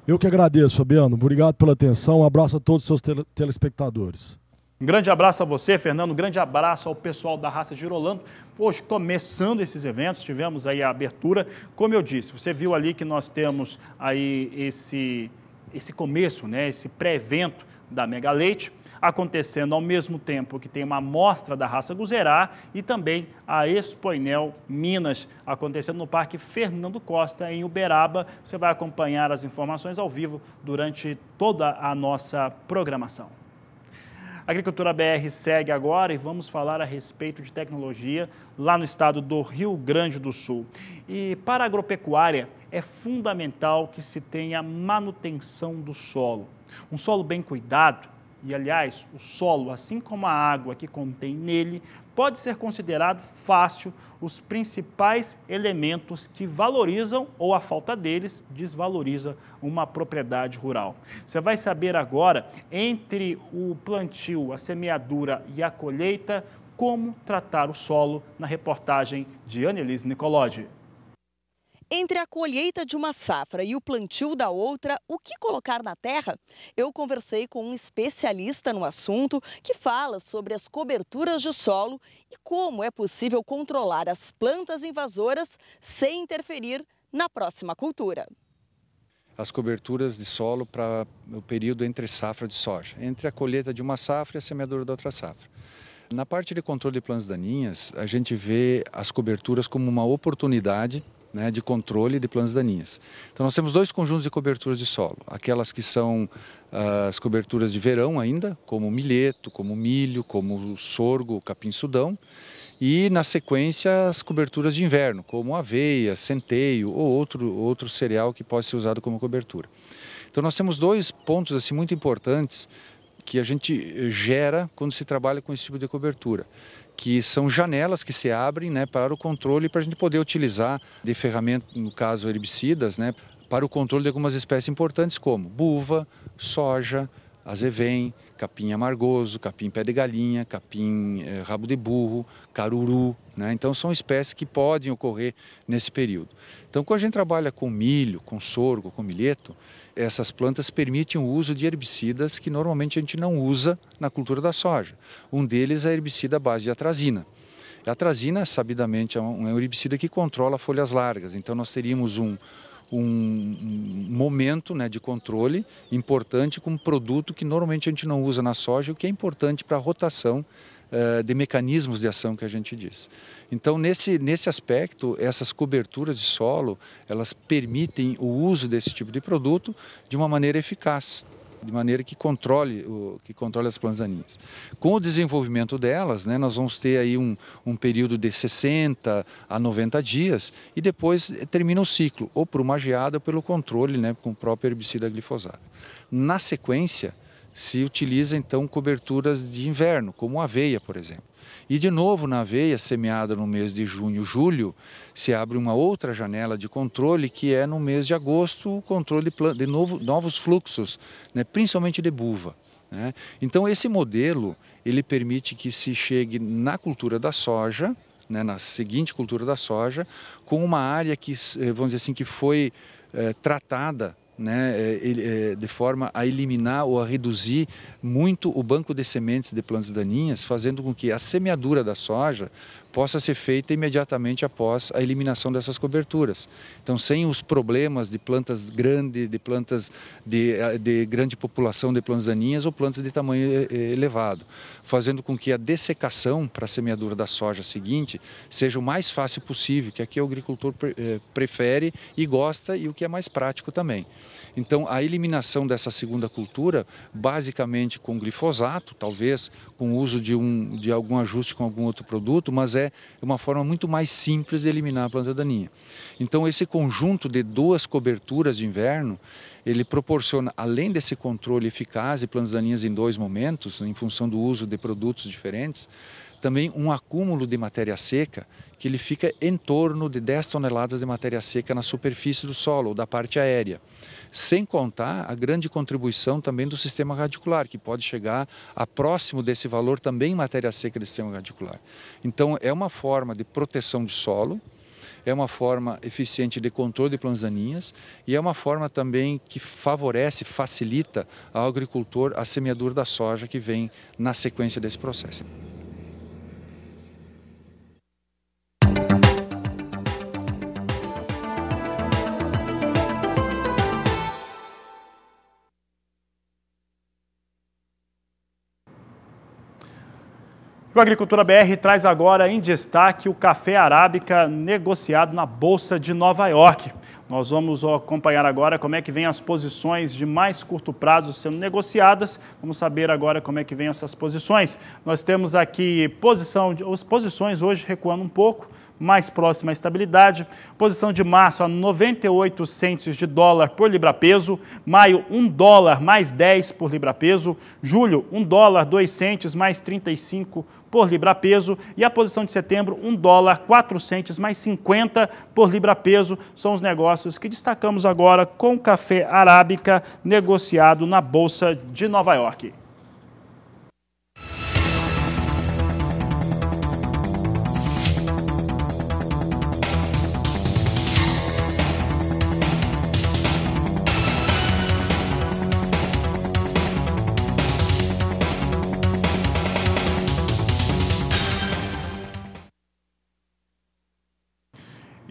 Eu que agradeço, Fabiano. Obrigado pela atenção. Um abraço a todos os seus telespectadores. Um grande abraço a você, Fernando. Um grande abraço ao pessoal da Raça Girolando. Hoje, começando esses eventos, tivemos aí a abertura. Como eu disse, você viu ali que nós temos aí esse, esse começo, né? esse pré-evento da Mega Leite, acontecendo ao mesmo tempo que tem uma amostra da raça Guzerá e também a Expoinel Minas, acontecendo no Parque Fernando Costa, em Uberaba. Você vai acompanhar as informações ao vivo durante toda a nossa programação. Agricultura BR segue agora e vamos falar a respeito de tecnologia lá no estado do Rio Grande do Sul. E para a agropecuária é fundamental que se tenha manutenção do solo. Um solo bem cuidado e, aliás, o solo, assim como a água que contém nele, pode ser considerado fácil os principais elementos que valorizam ou a falta deles desvaloriza uma propriedade rural. Você vai saber agora entre o plantio, a semeadura e a colheita como tratar o solo na reportagem de Annelise Nicolodi. Entre a colheita de uma safra e o plantio da outra, o que colocar na terra? Eu conversei com um especialista no assunto que fala sobre as coberturas de solo e como é possível controlar as plantas invasoras sem interferir na próxima cultura as coberturas de solo para o período entre safra de soja, entre a colheita de uma safra e a semeadura da outra safra. Na parte de controle de plantas daninhas, a gente vê as coberturas como uma oportunidade né, de controle de plantas daninhas. Então nós temos dois conjuntos de coberturas de solo, aquelas que são ah, as coberturas de verão ainda, como milheto, como milho, como sorgo, capim-sudão, e na sequência as coberturas de inverno, como aveia, centeio ou outro, outro cereal que pode ser usado como cobertura. Então nós temos dois pontos assim muito importantes que a gente gera quando se trabalha com esse tipo de cobertura, que são janelas que se abrem né, para o controle, para a gente poder utilizar de ferramentas, no caso herbicidas, né, para o controle de algumas espécies importantes como buva, soja, azevém, capim amargoso, capim pé de galinha, capim eh, rabo de burro, caruru. Né? Então são espécies que podem ocorrer nesse período. Então quando a gente trabalha com milho, com sorgo, com milheto, essas plantas permitem o uso de herbicidas que normalmente a gente não usa na cultura da soja. Um deles é herbicida à base de atrazina. A atrazina, sabidamente, é um é herbicida que controla folhas largas. Então, nós teríamos um, um momento né, de controle importante com um produto que normalmente a gente não usa na soja, o que é importante para a rotação eh, de mecanismos de ação que a gente diz. Então, nesse, nesse aspecto, essas coberturas de solo, elas permitem o uso desse tipo de produto de uma maneira eficaz de maneira que controle, o, que controle as plantas daninhas. Com o desenvolvimento delas, né, nós vamos ter aí um, um período de 60 a 90 dias e depois termina o ciclo, ou por uma geada ou pelo controle né, com o próprio herbicida glifosato. Na sequência, se utiliza então coberturas de inverno, como aveia, por exemplo. E de novo, na aveia, semeada no mês de junho, julho, se abre uma outra janela de controle, que é no mês de agosto, o controle de novo, novos fluxos, né, principalmente de buva. Né? Então, esse modelo, ele permite que se chegue na cultura da soja, né, na seguinte cultura da soja, com uma área que, eh, vamos dizer assim, que foi é, tratada né, é, ele, é, de forma a eliminar ou a reduzir muito o banco de sementes de plantas daninhas, fazendo com que a semeadura da soja possa ser feita imediatamente após a eliminação dessas coberturas. Então, sem os problemas de plantas grandes, de plantas de, de grande população de plantas daninhas ou plantas de tamanho eh, eh, elevado, fazendo com que a dessecação para a semeadura da soja seguinte seja o mais fácil possível, que é aqui o agricultor eh, prefere e gosta e o que é mais prático também. Então, a eliminação dessa segunda cultura, basicamente com glifosato, talvez com o uso de, um, de algum ajuste com algum outro produto, mas é é uma forma muito mais simples de eliminar a planta daninha. Então esse conjunto de duas coberturas de inverno, ele proporciona, além desse controle eficaz de plantas daninhas em dois momentos, em função do uso de produtos diferentes, também um acúmulo de matéria seca, que ele fica em torno de 10 toneladas de matéria seca na superfície do solo, ou da parte aérea sem contar a grande contribuição também do sistema radicular, que pode chegar a próximo desse valor também em matéria seca do sistema radicular. Então, é uma forma de proteção de solo, é uma forma eficiente de controle de plantas daninhas e é uma forma também que favorece, facilita ao agricultor a semeadura da soja que vem na sequência desse processo. O Agricultura BR traz agora em destaque o café arábica negociado na Bolsa de Nova York. Nós vamos acompanhar agora como é que vem as posições de mais curto prazo sendo negociadas. Vamos saber agora como é que vem essas posições. Nós temos aqui posição, as posições hoje recuando um pouco, mais próxima à estabilidade. Posição de março a 98 centes de dólar por libra-peso, maio 1 dólar mais 10 por libra-peso, julho 1 dólar 2 centes mais 35 por libra-peso e a posição de setembro 1 dólar 4 centes mais 50 por libra-peso. São os negócios que destacamos agora com café arábica negociado na Bolsa de Nova York.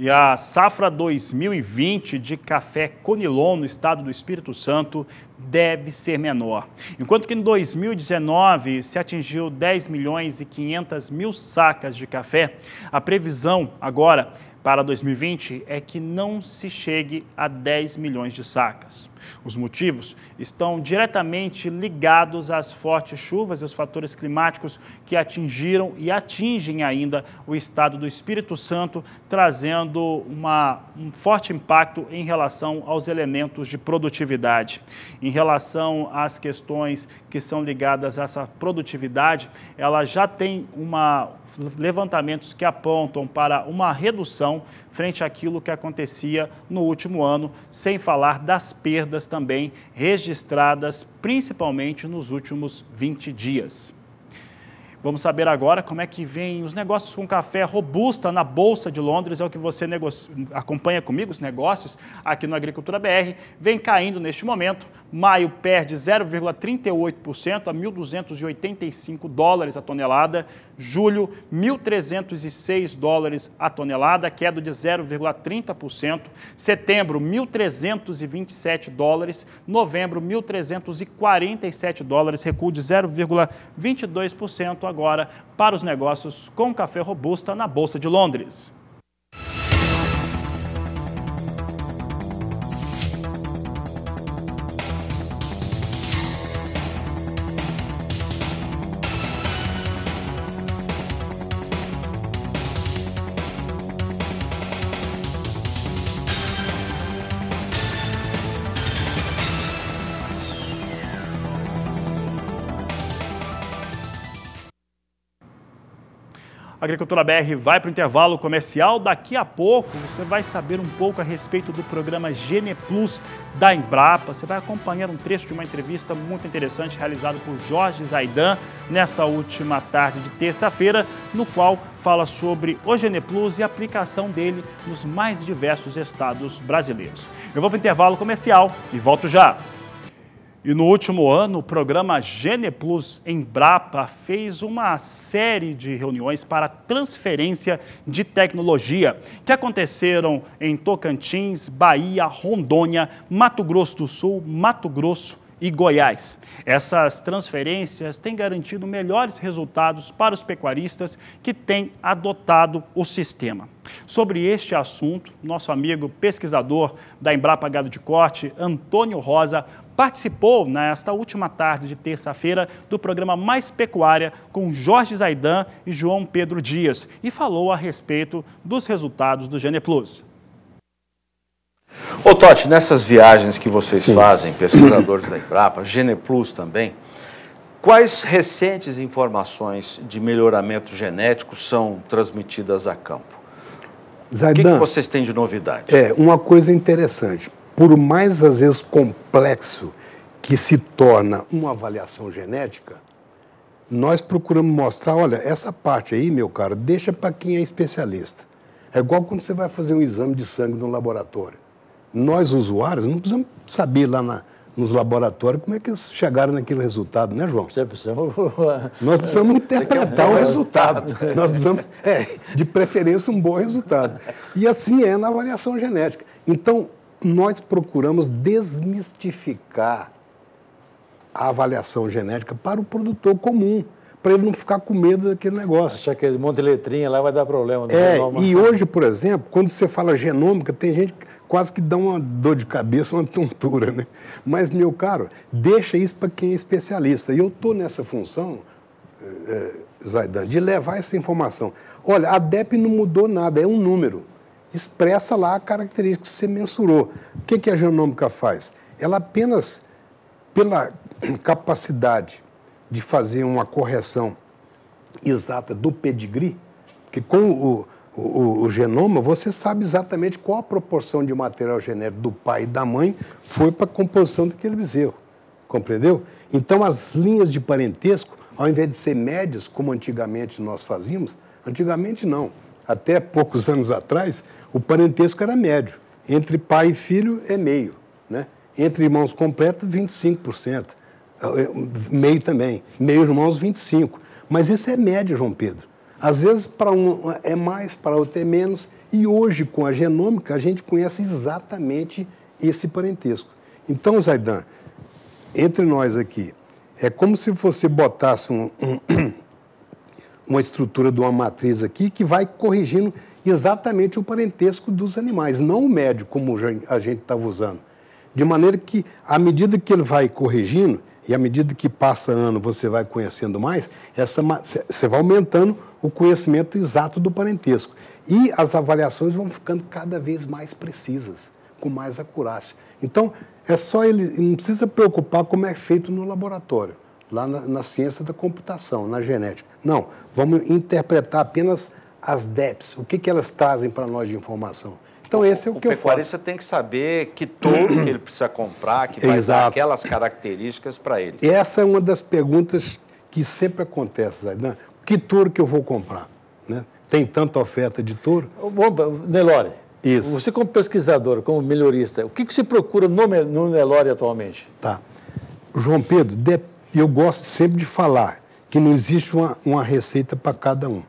E a safra 2020 de café Conilon no estado do Espírito Santo deve ser menor. Enquanto que em 2019 se atingiu 10 milhões e 500 mil sacas de café, a previsão agora para 2020 é que não se chegue a 10 milhões de sacas. Os motivos estão diretamente ligados às fortes chuvas e aos fatores climáticos que atingiram e atingem ainda o estado do Espírito Santo, trazendo uma, um forte impacto em relação aos elementos de produtividade. Em relação às questões que são ligadas a essa produtividade, ela já tem uma levantamentos que apontam para uma redução frente àquilo que acontecia no último ano, sem falar das perdas também registradas, principalmente nos últimos 20 dias. Vamos saber agora como é que vem os negócios com café robusta na Bolsa de Londres, é o que você negocia, acompanha comigo, os negócios aqui no Agricultura BR, vem caindo neste momento. Maio perde 0,38% a 1.285 dólares a tonelada, julho 1.306 dólares a tonelada, queda de 0,30%, setembro 1.327 dólares, novembro 1.347 dólares, recuo de 0,22% agora para os negócios com café robusta na Bolsa de Londres. Agricultura BR vai para o intervalo comercial. Daqui a pouco você vai saber um pouco a respeito do programa Gene Plus da Embrapa. Você vai acompanhar um trecho de uma entrevista muito interessante realizada por Jorge Zaidan nesta última tarde de terça-feira, no qual fala sobre o Gene Plus e a aplicação dele nos mais diversos estados brasileiros. Eu vou para o intervalo comercial e volto já. E no último ano, o programa Gene Plus Embrapa fez uma série de reuniões para transferência de tecnologia, que aconteceram em Tocantins, Bahia, Rondônia, Mato Grosso do Sul, Mato Grosso e Goiás. Essas transferências têm garantido melhores resultados para os pecuaristas que têm adotado o sistema. Sobre este assunto, nosso amigo pesquisador da Embrapa Gado de Corte, Antônio Rosa, participou nesta última tarde de terça-feira do programa Mais Pecuária com Jorge Zaidan e João Pedro Dias e falou a respeito dos resultados do Gene Plus. Ô Totti, nessas viagens que vocês Sim. fazem, pesquisadores da Embrapa, Geneplus também, quais recentes informações de melhoramento genético são transmitidas a campo? Zaidan, o que, que vocês têm de novidade? É, uma coisa interessante por mais às vezes complexo que se torna uma avaliação genética, nós procuramos mostrar, olha, essa parte aí, meu caro, deixa para quem é especialista. É igual quando você vai fazer um exame de sangue no laboratório. Nós, usuários, não precisamos saber lá na, nos laboratórios como é que eles chegaram naquele resultado, né, João? Você precisa... Nós precisamos interpretar o resultado. Nós precisamos, é, de preferência, um bom resultado. E assim é na avaliação genética. Então, nós procuramos desmistificar a avaliação genética para o produtor comum, para ele não ficar com medo daquele negócio. Achar aquele monte de letrinha lá vai dar problema. Né? É, e hoje, por exemplo, quando você fala genômica, tem gente que quase que dá uma dor de cabeça, uma tontura, né? Mas, meu caro, deixa isso para quem é especialista. E eu estou nessa função, eh, eh, Zaidan, de levar essa informação. Olha, a DEP não mudou nada, é um número expressa lá a característica que você mensurou. O que, que a genômica faz? Ela apenas, pela capacidade de fazer uma correção exata do pedigree, que com o, o, o, genoma você sabe exatamente qual a proporção de material genético do pai e da mãe foi para a composição daquele bezerro, compreendeu? Então as linhas de parentesco, ao invés de ser médias, como antigamente nós fazíamos, antigamente não, até poucos anos atrás, o parentesco era médio. Entre pai e filho é meio. Né? Entre irmãos completos, 25%. Eh, meio também. Meio irmãos, 25%. Mas isso é médio, João Pedro. Às vezes, para um é mais, para outro é menos. E hoje, com a genômica, a gente conhece exatamente esse parentesco. Então, Zaidan, entre nós aqui, é como se você botasse um, um, uma estrutura de uma matriz aqui que vai corrigindo exatamente o parentesco dos animais, não o médio, como a gente estava usando. De maneira que, à medida que ele vai corrigindo, e à medida que passa ano você vai conhecendo mais, você vai aumentando o conhecimento exato do parentesco. E as avaliações vão ficando cada vez mais precisas, com mais acurácia. Então, é só ele, não precisa preocupar como é feito no laboratório, lá na, na ciência da computação, na genética. Não, vamos interpretar apenas as DEPs, o que, que elas trazem para nós de informação. Então, esse é o, o que eu faço. O pecuarista tem que saber que touro que ele precisa comprar, que vai Exato. dar aquelas características para ele. Essa é uma das perguntas que sempre acontece, Zaidan. Né? Que touro que eu vou comprar? Né? Tem tanta oferta de touro? Nelore, Isso. você como pesquisador, como melhorista, o que, que se procura no, no Nelore atualmente? Tá. João Pedro, eu gosto sempre de falar que não existe uma, uma receita para cada um.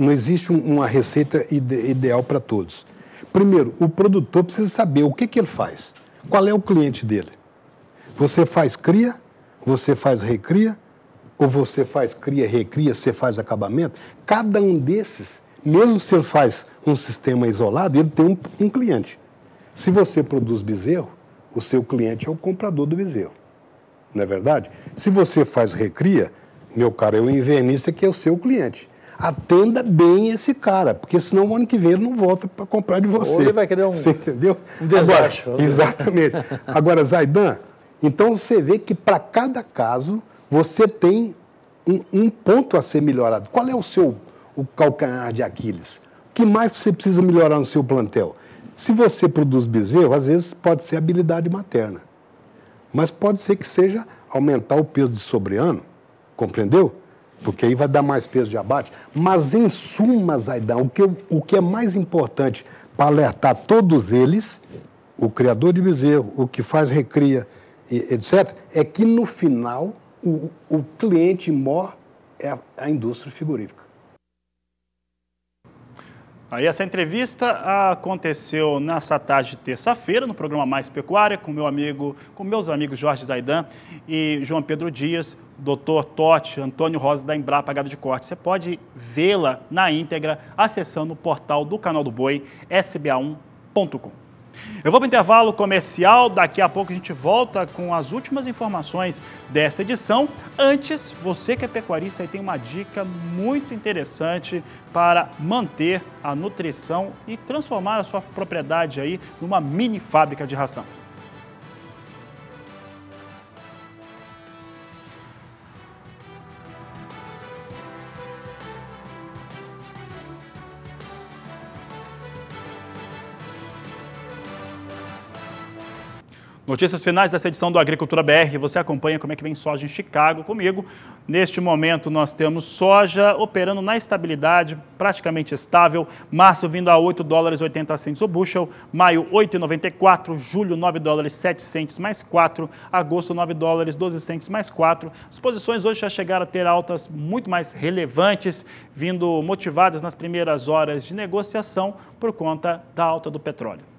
Não existe uma receita ide ideal para todos. Primeiro, o produtor precisa saber o que, que ele faz, qual é o cliente dele. Você faz cria, você faz recria, ou você faz cria, recria, você faz acabamento. Cada um desses, mesmo se ele faz um sistema isolado, ele tem um, um cliente. Se você produz bezerro, o seu cliente é o comprador do bezerro. Não é verdade? Se você faz recria, meu caro, é eu invernista que é o seu cliente atenda bem esse cara, porque senão o ano que vem ele não volta para comprar de você. Ou ele vai querer um, você entendeu? um desastre. Agora, exatamente. Agora, Zaidan, então você vê que para cada caso você tem um, um, ponto a ser melhorado. Qual é o seu o calcanhar de Aquiles? O que mais você precisa melhorar no seu plantel? Se você produz bezerro, às vezes pode ser habilidade materna. Mas pode ser que seja aumentar o peso de sobreano, compreendeu? porque aí vai dar mais peso de abate. Mas, em suma, Zaidan, o que, o que é mais importante para alertar todos eles, o criador de bezerro, o que faz recria, etc., é que no final o, o cliente maior é a, a indústria frigorífica. Aí essa entrevista aconteceu nessa tarde de terça-feira no programa Mais Pecuária com meu amigo, com meus amigos Jorge Zaidan e João Pedro Dias, Dr. Totti, Antônio Rosa da Embrapa Gado de Corte. Você pode vê-la na íntegra acessando o portal do Canal do Boi, sba1.com. Eu vou para o intervalo comercial, daqui a pouco a gente volta com as últimas informações desta edição. Antes, você que é pecuarista tem uma dica muito interessante para manter a nutrição e transformar a sua propriedade aí numa mini fábrica de ração. Notícias finais dessa edição do Agricultura BR. Você acompanha como é que vem soja em Chicago comigo. Neste momento nós temos soja operando na estabilidade, praticamente estável. Março vindo a 8 dólares 80 centes o bushel, maio 8,94, julho 9 dólares 7 centes mais 4, agosto 9 dólares 12 centes mais 4. As posições hoje já chegaram a ter altas muito mais relevantes, vindo motivadas nas primeiras horas de negociação por conta da alta do petróleo.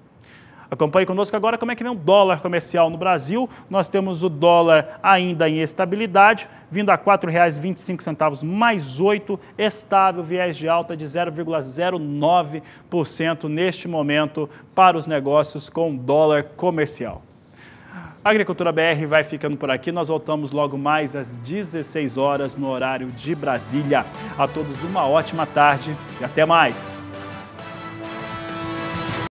Acompanhe conosco agora como é que vem o dólar comercial no Brasil. Nós temos o dólar ainda em estabilidade, vindo a R$ 4,25 mais 8, estável, viés de alta de 0,09% neste momento para os negócios com dólar comercial. A Agricultura BR vai ficando por aqui. Nós voltamos logo mais às 16 horas no horário de Brasília. A todos uma ótima tarde e até mais.